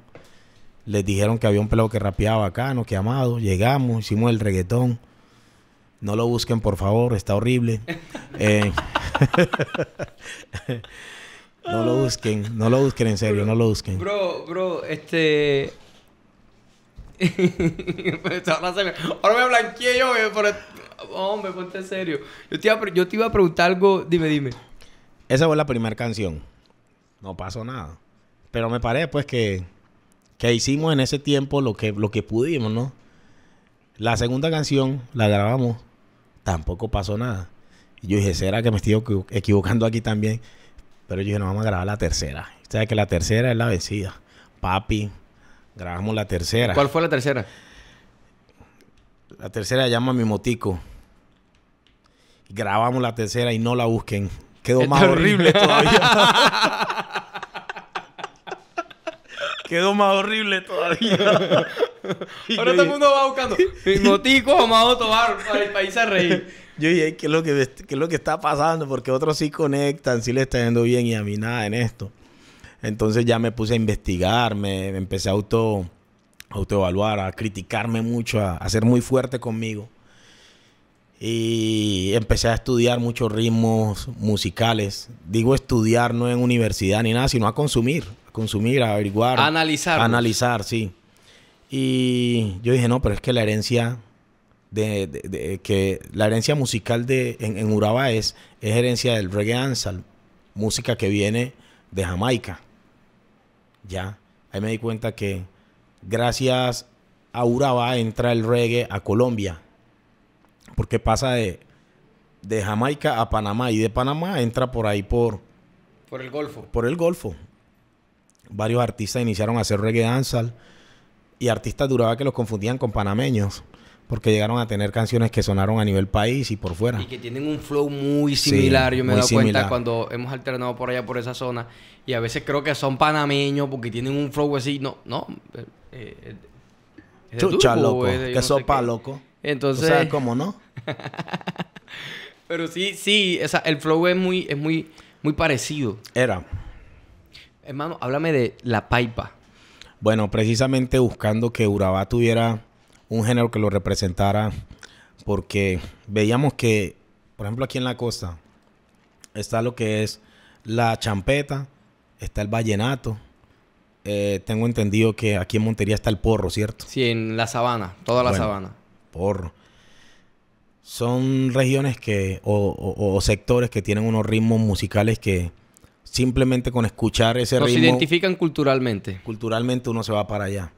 Les dijeron que había un pelado que rapeaba no, que amado. Llegamos, hicimos el reggaetón. No lo busquen, por favor, está horrible. Eh, no lo busquen, no lo busquen en serio, no lo busquen. Bro, bro, este. ahora, me... blanqueé yo, hombre, ponte en serio. Yo te, iba a... yo te iba a preguntar algo, dime, dime. Esa fue la primera canción. No pasó nada. Pero me parece, pues, que que hicimos en ese tiempo lo que, lo que pudimos, ¿no? La segunda canción la grabamos, tampoco pasó nada. Y yo dije, ¿será que me estoy equivocando aquí también? Pero yo dije, no, vamos a grabar la tercera. O sea, que la tercera es la vencida. Papi, grabamos la tercera. ¿Cuál fue la tercera? La tercera llama Mi Motico. Grabamos la tercera y no la busquen. Quedó más horrible, horrible todavía. quedó más horrible todavía. Ahora todo el mundo va buscando. Motico o para el país a reír. Yo dije, ¿qué es, lo que, lo que está pasando? Porque otros sí conectan, sí le está yendo bien y a mí nada en esto. Entonces ya me puse a investigar, me, empecé a auto autoevaluar, a criticarme mucho, a, a, ser muy fuerte conmigo. Y empecé a estudiar muchos ritmos musicales. Digo estudiar no en universidad ni nada, sino a consumir consumir, averiguar. analizar. analizar, sí. Y yo dije, no, pero es que la herencia de, que la herencia musical de en, en Urabá es, es, herencia del reggae ansal, música que viene de Jamaica. Ya, ahí me di cuenta que gracias a Urabá entra el reggae a Colombia. Porque pasa de, de Jamaica a Panamá y de Panamá entra por ahí por por el Golfo. Por el Golfo varios artistas iniciaron a hacer reggae sal y artistas duraba que los confundían con panameños porque llegaron a tener canciones que sonaron a nivel país y por fuera. Y que tienen un flow muy similar. Yo me he dado cuenta cuando hemos alternado por allá, por esa zona. Y a veces creo que son panameños porque tienen un flow así. No, no. Eh, eh, Chucha, loco. que sopa, loco. Entonces... ¿Tú cómo, no? Pero sí, sí. el flow es muy, es muy, muy parecido. Era hermano, háblame de La Paipa. Bueno, precisamente buscando que Urabá tuviera un género que lo representara, porque veíamos que, por ejemplo, aquí en la costa está lo que es la champeta, está el vallenato. Eh, tengo entendido que aquí en Montería está el porro, ¿cierto? Sí, en la sabana, toda la sabana. Porro. Son regiones que, o sectores que tienen unos ritmos musicales que simplemente con escuchar ese ritmo. se identifican culturalmente. Culturalmente uno se va para allá.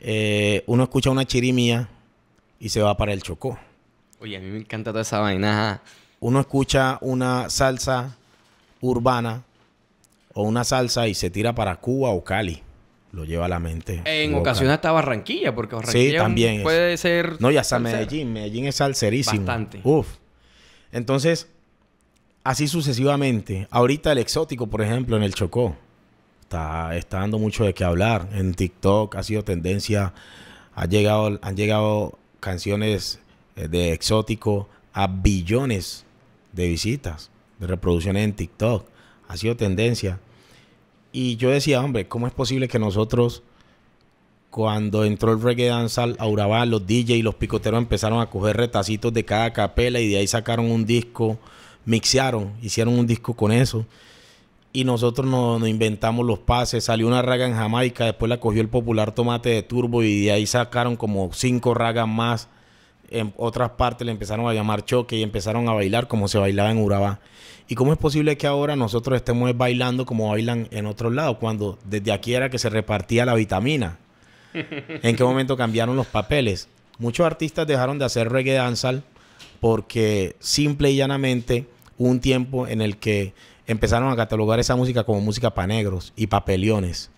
Eh, uno escucha una chirimía y se va para el Chocó. Oye, a mí me encanta toda esa vaina. Uno escucha una salsa urbana o una salsa y se tira para Cuba o Cali. Lo lleva a la mente. En ocasiones hasta Barranquilla, porque Barranquilla también puede ser. No, ya hasta Medellín. Medellín es salserísimo. Bastante. Uf. Entonces, así sucesivamente. Ahorita el exótico, por ejemplo, en el Chocó, está, dando mucho de qué hablar. En TikTok ha sido tendencia, llegado, han llegado canciones eh, de exótico a billones de visitas, de reproducciones en TikTok. Ha sido tendencia. Y yo decía, hombre, ¿cómo es posible que nosotros, cuando entró el reggae danzal a los DJ y los picoteros empezaron a coger retacitos de cada capela y de ahí sacaron un disco mixearon, hicieron un disco con eso. Y nosotros nos, inventamos los pases. Salió una raga en Jamaica, después la cogió el popular Tomate de Turbo y de ahí sacaron como cinco ragas más. En otras partes le empezaron a llamar choque y empezaron a bailar como se bailaba en Urabá. ¿Y cómo es posible que ahora nosotros estemos bailando como bailan en otros lados? Cuando desde aquí era que se repartía la vitamina. ¿En qué momento cambiaron los papeles? Muchos artistas dejaron de hacer reggae danzal porque simple y llanamente un tiempo en el que empezaron a catalogar esa música como música para negros y papeliones.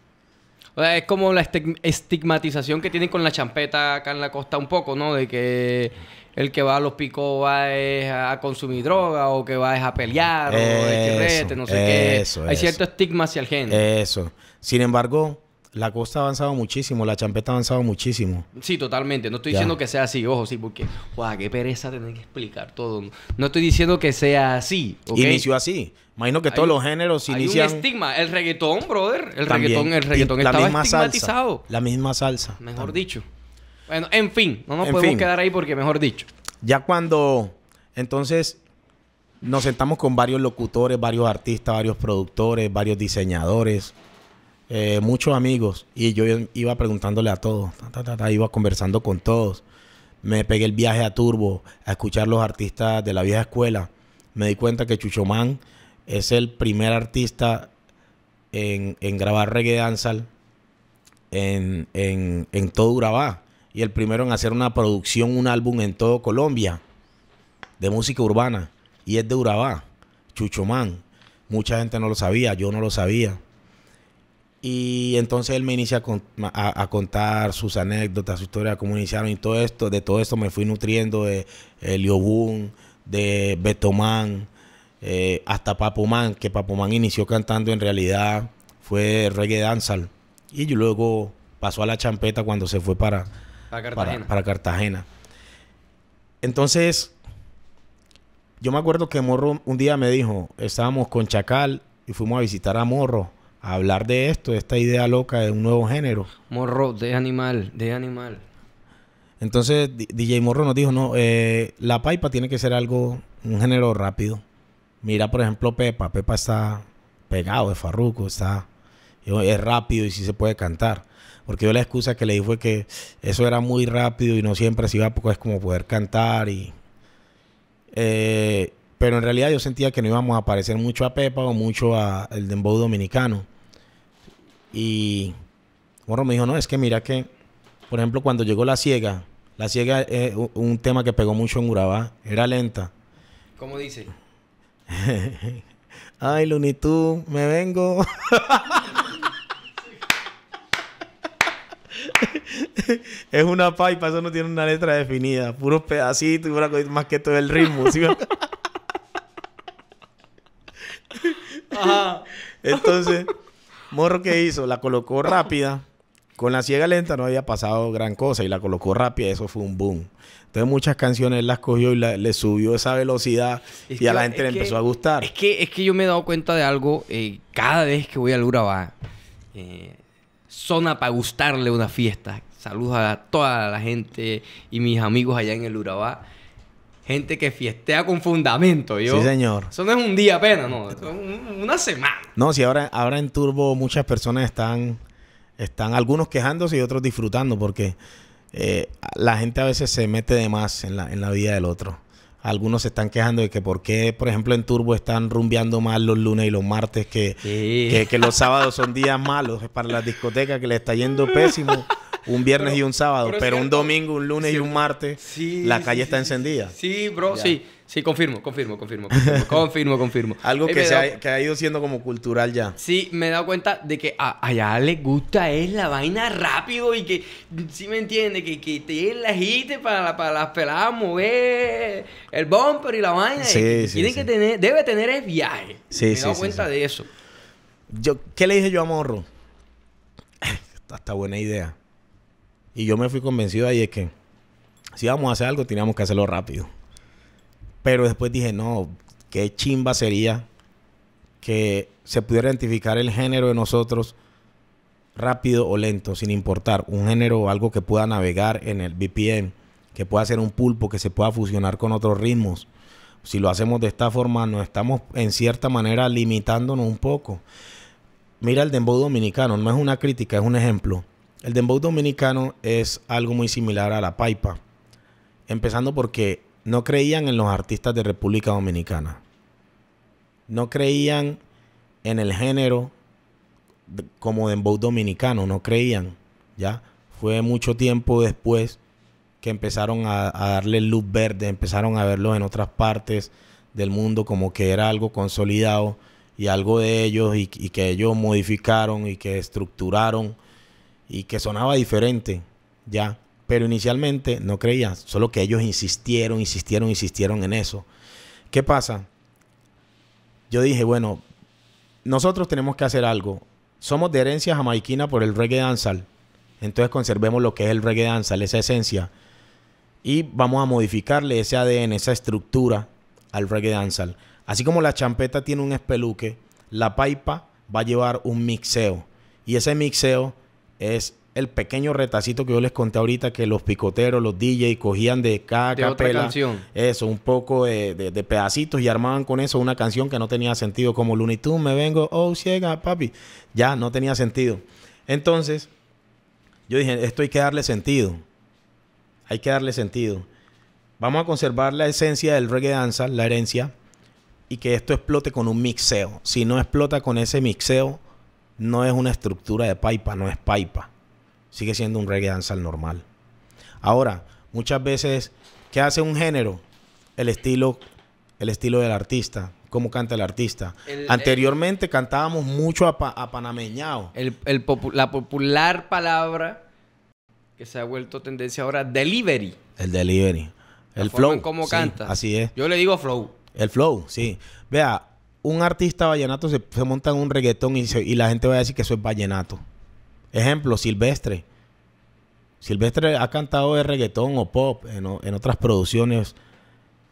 O sea, es como la estigmatización que tienen con la champeta acá en la costa un poco, ¿no? De que el que va a los picos va a consumir droga o que va a pelear o de no sé qué. Hay cierto estigma hacia el género. Eso. Sin embargo, la costa ha avanzado muchísimo, la champeta ha avanzado muchísimo. Sí, totalmente. No estoy diciendo que sea así, ojo, sí, porque, guau, qué pereza tener que explicar todo. No estoy diciendo que sea así. ¿Inicio Inició así. Imagino que todos los géneros inician. Hay estigma. El reggaetón, brother. El reggaetón, el reggaetón estaba la misma estigmatizado. Salsa, la misma salsa. Mejor dicho. Bueno, en fin, no nos podemos quedar ahí porque mejor dicho. Ya cuando entonces nos sentamos con varios locutores, varios artistas, varios productores, varios diseñadores eh, muchos amigos y yo iba preguntándole a todos, iba conversando con todos. Me pegué el viaje a Turbo a escuchar los artistas de la vieja escuela. Me di cuenta que Chuchomán es el primer artista en, grabar reggae en, en, en todo Urabá y el primero en hacer una producción, un álbum en todo Colombia de música urbana y es de Urabá, Chuchomán. Mucha gente no lo sabía, yo no lo sabía. Y entonces él me inicia a, contar sus anécdotas, su historia, cómo iniciaron y todo esto. De todo esto me fui nutriendo de eh, Liobun, de Betomán, eh, hasta Papomán, que Papomán inició cantando en realidad fue reggae danzal. Y luego pasó a la champeta cuando se fue para, Cartagena. para Cartagena. Entonces, yo me acuerdo que Morro un día me dijo, estábamos con Chacal y fuimos a visitar a Morro hablar de esto, esta idea loca de un nuevo género. Morro, de animal, de animal. Entonces DJ Morro nos dijo, no, eh, la paipa tiene que ser algo, un género rápido. Mira, por ejemplo, Pepa. Pepa está pegado, es farruco, está... Es rápido y sí se puede cantar. Porque yo la excusa que le di fue que eso era muy rápido y no siempre se iba, porque es como poder cantar y... Eh, pero en realidad yo sentía que no íbamos a parecer mucho a Pepa o mucho el dembow dominicano. Y Morro me dijo, no, es que mira que, por ejemplo, cuando llegó La Ciega, La Ciega es un tema que pegó mucho en Urabá, era lenta. ¿Cómo dice? Ay, Lunitú, me vengo. es una paipa, eso no tiene una letra definida. Puros pedacitos y más que todo el ritmo. ¿sí? Entonces, Morro, ¿qué hizo? La colocó rápida. Con la ciega lenta no había pasado gran cosa y la colocó rápida, eso fue un boom. Entonces muchas canciones las cogió y le subió esa velocidad y a la gente le empezó a gustar. Es que, es que yo me he dado cuenta de algo eh, cada vez que voy al Urabá eh, zona para gustarle una fiesta. Saludos a toda la gente y mis amigos allá en el Urabá gente que fiestea con fundamento. Yo, sí, señor. Eso no es un día apenas, no. es una semana. No, si ahora, ahora en Turbo muchas personas están, están algunos quejándose y otros disfrutando porque eh, la gente a veces se mete de más en la, en la vida del otro. Algunos se están quejando de que por qué, por ejemplo, en Turbo están rumbeando más los lunes y los martes, que, que, los sábados son días malos para las discotecas, que le está yendo pésimo. un viernes y un sábado, pero, un domingo, un lunes y un martes, la calle está encendida. Sí, bro, sí, sí, confirmo, confirmo, confirmo, confirmo, confirmo. Algo que, ha, ido siendo como cultural ya. Sí, me he dado cuenta de que a, allá le gusta es la vaina rápido y que, sí me entiende, que, que te la jite para, para las peladas mover el bumper y la vaina. Sí, eh, sí. que tener, debe tener el viaje. Sí, me he dado cuenta de eso. Yo, ¿Qué le dije yo a Morro? Hasta buena idea. Y yo me fui convencido ahí de que si íbamos a hacer algo teníamos que hacerlo rápido. Pero después dije, no, qué chimba sería que se pudiera identificar el género de nosotros rápido o lento, sin importar. Un género o algo que pueda navegar en el VPN, que pueda ser un pulpo, que se pueda fusionar con otros ritmos. Si lo hacemos de esta forma, nos estamos en cierta manera limitándonos un poco. Mira el dembow dominicano, no es una crítica, es un ejemplo. El dembow dominicano es algo muy similar a la paipa, empezando porque no creían en los artistas de República Dominicana. No creían en el género como dembow dominicano, no creían, ¿ya? Fue mucho tiempo después que empezaron a, darle luz verde, empezaron a verlos en otras partes del mundo como que era algo consolidado y algo de ellos y, y que ellos modificaron y que estructuraron y que sonaba diferente, ya. Pero inicialmente no creía, solo que ellos insistieron, insistieron, insistieron en eso. ¿Qué pasa? Yo dije, bueno, nosotros tenemos que hacer algo. Somos de herencia jamaiquina por el reggae danzal. Entonces conservemos lo que es el reggae danzal, esa esencia. Y vamos a modificarle ese ADN, esa estructura al reggae danzal. Así como la champeta tiene un espeluque, la paipa va a llevar un mixeo. Y ese mixeo es el pequeño retacito que yo les conté ahorita que los picoteros, los DJs cogían de cada de capela, eso, un poco de, de, pedacitos y armaban con eso una canción que no tenía sentido, como Looney Tunes, me vengo, oh ciega, papi, ya no tenía sentido. Entonces, yo dije, esto hay que darle sentido, hay que darle sentido. Vamos a conservar la esencia del reggae danza, la herencia, y que esto explote con un mixeo. Si no explota con ese mixeo, no es una estructura de paipa, no es paipa. Sigue siendo un reggae al normal. Ahora, muchas veces, ¿qué hace un género? El estilo, el estilo del artista, cómo canta el artista. Anteriormente cantábamos mucho a, panameñao. El, la popular palabra que se ha vuelto tendencia ahora, delivery. El delivery. El flow. cómo canta. así es. Yo le digo flow. El flow, sí. Vea, un artista vallenato se, monta en un reggaetón y, la gente va a decir que eso es vallenato. Ejemplo, Silvestre. Silvestre ha cantado de reggaetón o pop en, otras producciones.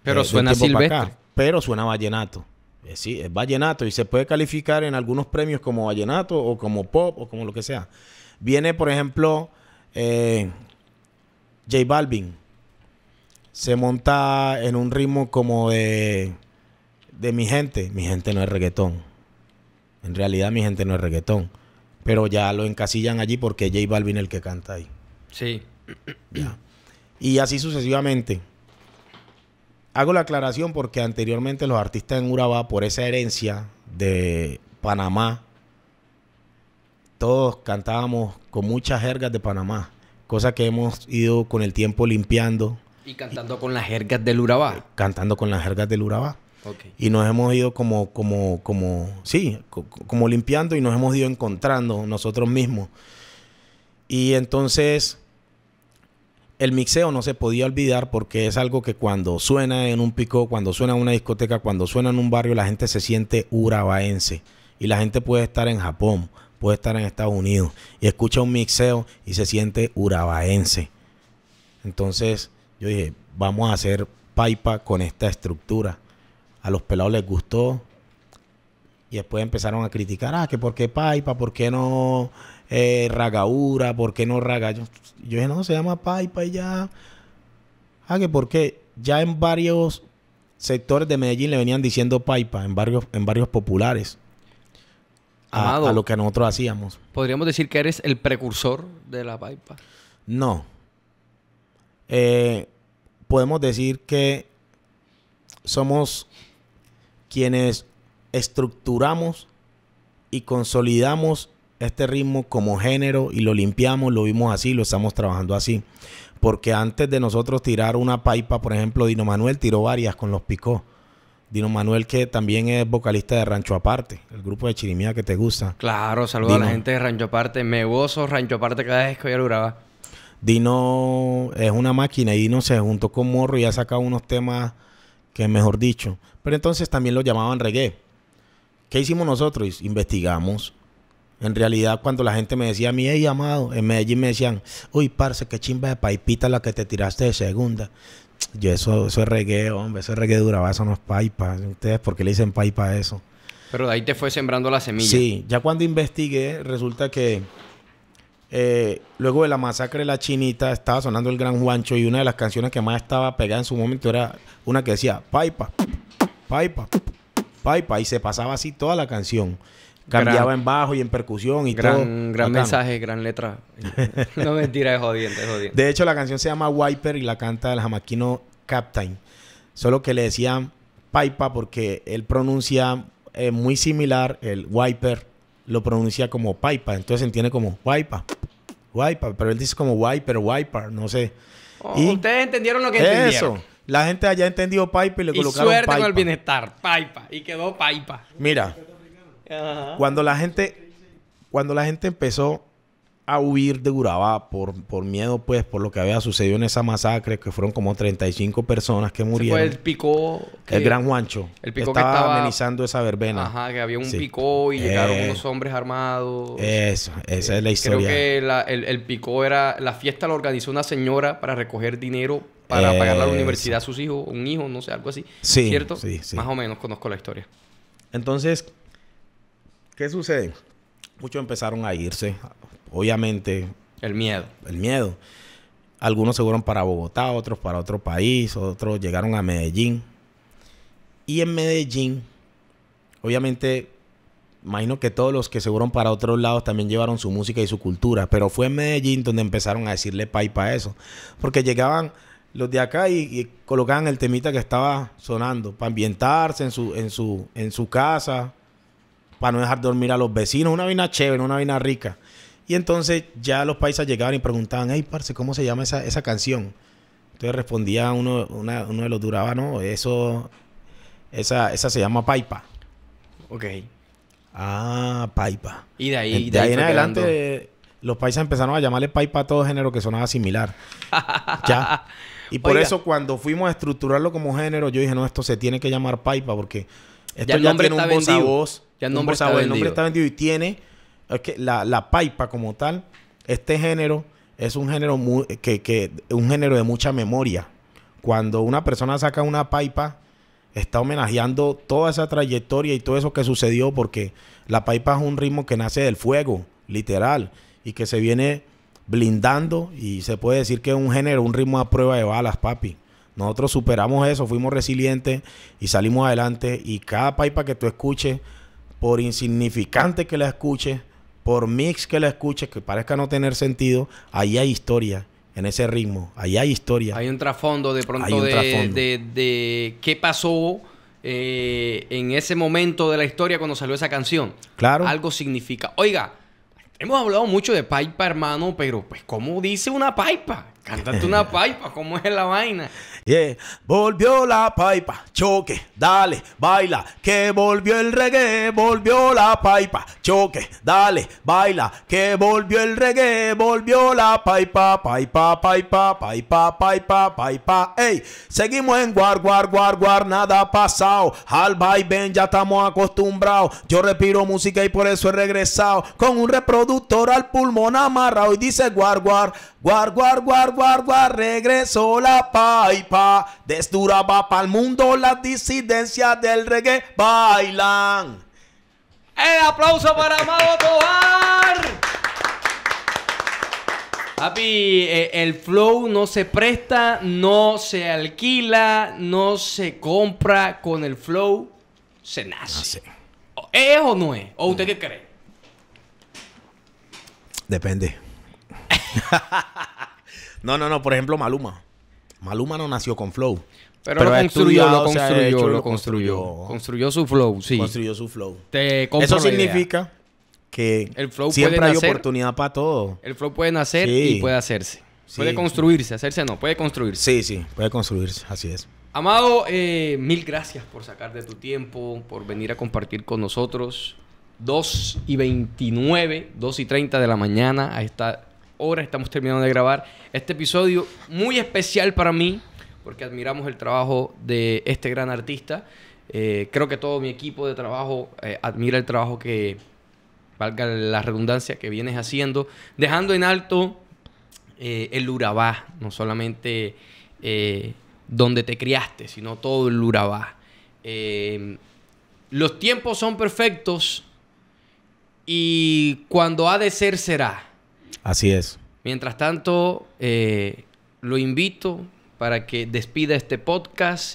Pero eh, suena Silvestre. pero suena vallenato. Eh, sí, es vallenato y se puede calificar en algunos premios como vallenato o como pop o como lo que sea. Viene, por ejemplo, eh, J Balvin. Se monta en un ritmo como de de mi gente, mi gente no es reggaetón. En realidad mi gente no es reggaetón. Pero ya lo encasillan allí porque es J Balvin el que canta ahí. Sí. Y así sucesivamente. Hago la aclaración porque anteriormente los artistas en Urabá, por esa herencia de Panamá, todos cantábamos con muchas jergas de Panamá, cosa que hemos ido con el tiempo limpiando. Y cantando con las jergas del Urabá. Cantando con las jergas del Urabá. Y nos hemos ido como, como, como, sí, como limpiando y nos hemos ido encontrando nosotros mismos. Y entonces el mixeo no se podía olvidar porque es algo que cuando suena en un pico, cuando suena en una discoteca, cuando suena en un barrio, la gente se siente urabaense. Y la gente puede estar en Japón, puede estar en Estados Unidos y escucha un mixeo y se siente urabaense. Entonces yo dije, vamos a hacer paipa con esta estructura a los pelados les gustó. Y después empezaron a criticar, ah, que por qué Paipa, por qué no eh, Ragaura, por qué no Raga. Yo, dije, no, se llama Paipa y ya. Ah, que por qué. Ya en varios sectores de Medellín le venían diciendo Paipa, en varios en populares. A, lo que nosotros hacíamos. ¿Podríamos decir que eres el precursor de la Paipa? No. Eh, podemos decir que somos quienes estructuramos y consolidamos este ritmo como género y lo limpiamos, lo vimos así, lo estamos trabajando así. Porque antes de nosotros tirar una paipa, por ejemplo, Dino Manuel tiró varias con los picó. Dino Manuel, que también es vocalista de Rancho Aparte, el grupo de Chirimía que te gusta. Claro, saludo a la gente de Rancho Aparte. Me gozo Rancho Aparte cada vez que voy a grabar. Dino es una máquina y Dino se juntó con Morro y ha sacado unos temas que mejor dicho. Pero entonces también lo llamaban reggae. ¿Qué hicimos nosotros? Investigamos. En realidad, cuando la gente me decía a mí, hey, amado, en Medellín me decían, uy, parce, qué chimba de paipita la que te tiraste de segunda. Yo, eso, eso es reggae, hombre, eso es reggae duraba, eso no es paipa. ¿Ustedes por qué le dicen paipa a eso? Pero de ahí te fue sembrando la semilla. Sí, ya cuando investigué, resulta que eh, luego de la masacre de la chinita estaba sonando el Gran Juancho y una de las canciones que más estaba pegada en su momento era una que decía Paipa, Paipa, Paipa y se pasaba así toda la canción. Cambiaba en bajo y en percusión y gran, todo. Gran mensaje, gran letra. no mentira, es jodiente, De hecho, la canción se llama Wiper y la canta el jamaquino Captain. Solo que le decían Paipa porque él pronuncia eh, muy similar el Wiper, lo pronuncia como Paipa. Entonces se entiende como Paipa. Wiper, pero él dice como Wiper, Wiper, no sé. Oh, ustedes entendieron lo que eso. La gente allá entendió Piper y le y colocaron suerte con el bienestar, Pipa. Y quedó Pipa. Mira, cuando la gente cuando la gente empezó a huir de Urabá por, por miedo, pues, por lo que había sucedido en esa masacre, que fueron como 35 personas que murieron. Fue el picó. el gran Juancho. El picó estaba, que estaba amenizando esa verbena. Ajá, que había un picó y eh, llegaron unos hombres armados. Eso, esa es la historia. Creo que el, el picó era. La fiesta la organizó una señora para recoger dinero para pagar la universidad a sus hijos, un hijo, no sé, algo así. Sí. ¿Cierto? Sí, Más o menos conozco la historia. Entonces, ¿qué sucede? Muchos empezaron a irse obviamente... El miedo. El miedo. Algunos se fueron para Bogotá, otros para otro país, otros llegaron a Medellín. Y en Medellín, obviamente, imagino que todos los que se fueron para otros lados también llevaron su música y su cultura, pero fue en Medellín donde empezaron a decirle pay para eso, porque llegaban los de acá y, colocaban el temita que estaba sonando para ambientarse en su, en su, en su casa, para no dejar dormir a los vecinos, una vaina chévere, una vaina rica. Y entonces ya los paisas llegaban y preguntaban, hey, parce, ¿cómo se llama esa, esa canción? Entonces respondía uno, uno de los durabanos, eso, esa, se llama Paipa. Ok. Ah, Paipa. Y de ahí, de, ahí, en adelante los paisas empezaron a llamarle Paipa a todo género que sonaba similar. ya. Y por eso cuando fuimos a estructurarlo como género, yo dije, no, esto se tiene que llamar Paipa porque ya, el nombre tiene un voz a voz. Ya el nombre, está, vendido. el nombre está vendido y tiene es que la, la paipa como tal, este género es un género muy, que, un género de mucha memoria. Cuando una persona saca una paipa, está homenajeando toda esa trayectoria y todo eso que sucedió, porque la paipa es un ritmo que nace del fuego, literal, y que se viene blindando y se puede decir que es un género, un ritmo a prueba de balas, papi. Nosotros superamos eso, fuimos resilientes y salimos adelante. Y cada paipa que tú escuches, por insignificante que la escuches, por mix que la escuches, que parezca no tener sentido, ahí hay historia en ese ritmo, ahí hay historia. Hay un trasfondo de pronto de, qué pasó eh, en ese momento de la historia cuando salió esa canción. Claro. Algo significa. Oiga, hemos hablado mucho de paipa, hermano, pero pues, ¿cómo dice una paipa? Cántate una paipa, ¿cómo es la vaina? Volvió la paipa, choque, dale, baila. Que volvió el reggae, volvió la paipa, choque, dale, baila. Que volvió el reggae, volvió la paipa, paipa, paipa, paipa, paipa, paipa. Ey, seguimos en guar, guar, guar, guar, nada ha pasado. Al vaivén ya estamos acostumbrados. Yo respiro música y por eso he regresado. Con un reproductor al pulmón amarrado y dice guar, guar. Guar, guar, guar, guar, guar, regresó la paipa. Desduraba pa'l mundo La disidencia del reggae bailan. ¡El eh, aplauso para Amado Tobar! Papi, eh, el flow no se presta, no se alquila, no se compra con el flow, se nace. ¿Es o no es? ¿O usted qué cree? Depende. no, no, no. Por ejemplo, Maluma. Maluma no nació con flow. Pero, lo, construyó, lo, construyó, lo construyó, construyó, su flow, sí. Construyó su flow. Eso significa que el flow siempre hay oportunidad para todo. El flow puede nacer y puede hacerse. Puede construirse, hacerse no, puede construirse. Sí, sí, puede construirse, así es. Amado, eh, mil gracias por sacar de tu tiempo, por venir a compartir con nosotros. 2 y 29, 2 y 30 de la mañana a esta Ahora estamos terminando de grabar este episodio muy especial para mí, porque admiramos el trabajo de este gran artista. Eh, creo que todo mi equipo de trabajo eh, admira el trabajo que, valga la redundancia, que vienes haciendo, dejando en alto eh, el Urabá, no solamente donde te criaste, sino todo el Urabá. los tiempos son perfectos y cuando ha de ser será. Así es. Mientras tanto, eh, lo invito para que despida este podcast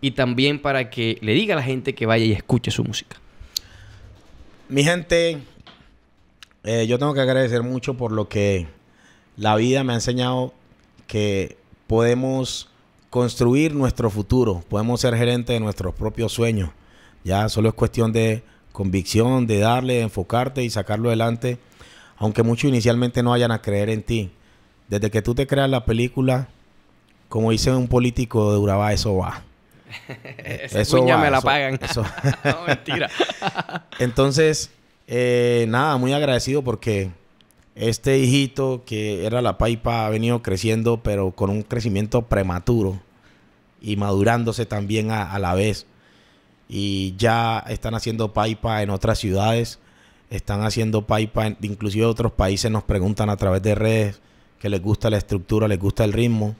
y también para que le diga a la gente que vaya y escuche su música. Mi gente, eh, yo tengo que agradecer mucho por lo que la vida me ha enseñado que podemos construir nuestro futuro, podemos ser gerentes de nuestros propios sueños. Ya solo es cuestión de convicción, de darle, de enfocarte y sacarlo adelante aunque muchos inicialmente no hayan a creer en ti, desde que tú te creas la película, como dice un político de Urabá, eso va. eso me la pagan. Eso. no, mentira. Entonces, eh, nada, muy agradecido porque este hijito que era la paipa ha venido creciendo, pero con un crecimiento prematuro y madurándose también a la vez. Y ya están haciendo paipa en otras ciudades están haciendo pipa, inclusive otros países nos preguntan a través de redes que les gusta la estructura, les gusta el ritmo.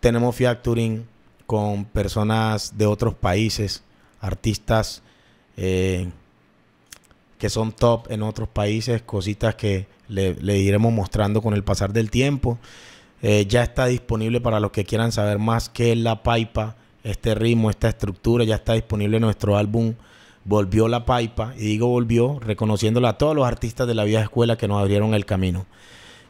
Tenemos facturing con personas de otros países, artistas eh, que son top en otros países, cositas que le, iremos mostrando con el pasar del tiempo. Eh, ya está disponible para los que quieran saber más qué es la pipa, este ritmo, esta estructura. Ya está disponible nuestro álbum volvió la paipa, y digo volvió, reconociéndola a todos los artistas de la vieja escuela que nos abrieron el camino.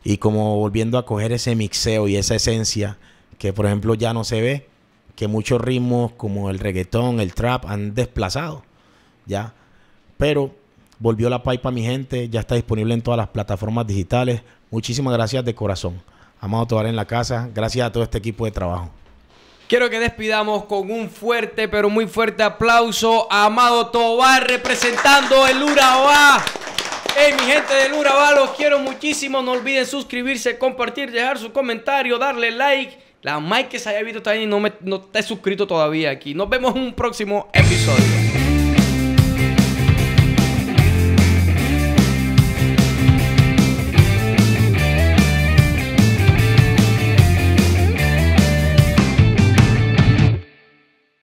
Y como volviendo a coger ese mixeo y esa esencia que, por ejemplo, ya no se ve, que muchos ritmos como el reggaetón, el trap han desplazado, ¿ya? Pero volvió la paipa, mi gente, ya está disponible en todas las plataformas digitales. Muchísimas gracias de corazón. Amado Tobar en la casa, gracias a todo este equipo de trabajo. Quiero que despidamos con un fuerte, pero muy fuerte aplauso a Amado Tobar representando el Urabá. Hey, mi gente del Urabá, los quiero muchísimo. No olviden suscribirse, compartir, dejar su comentario, darle like. La Mike que se haya visto también y no, me, no suscrito todavía aquí. Nos vemos en un próximo episodio.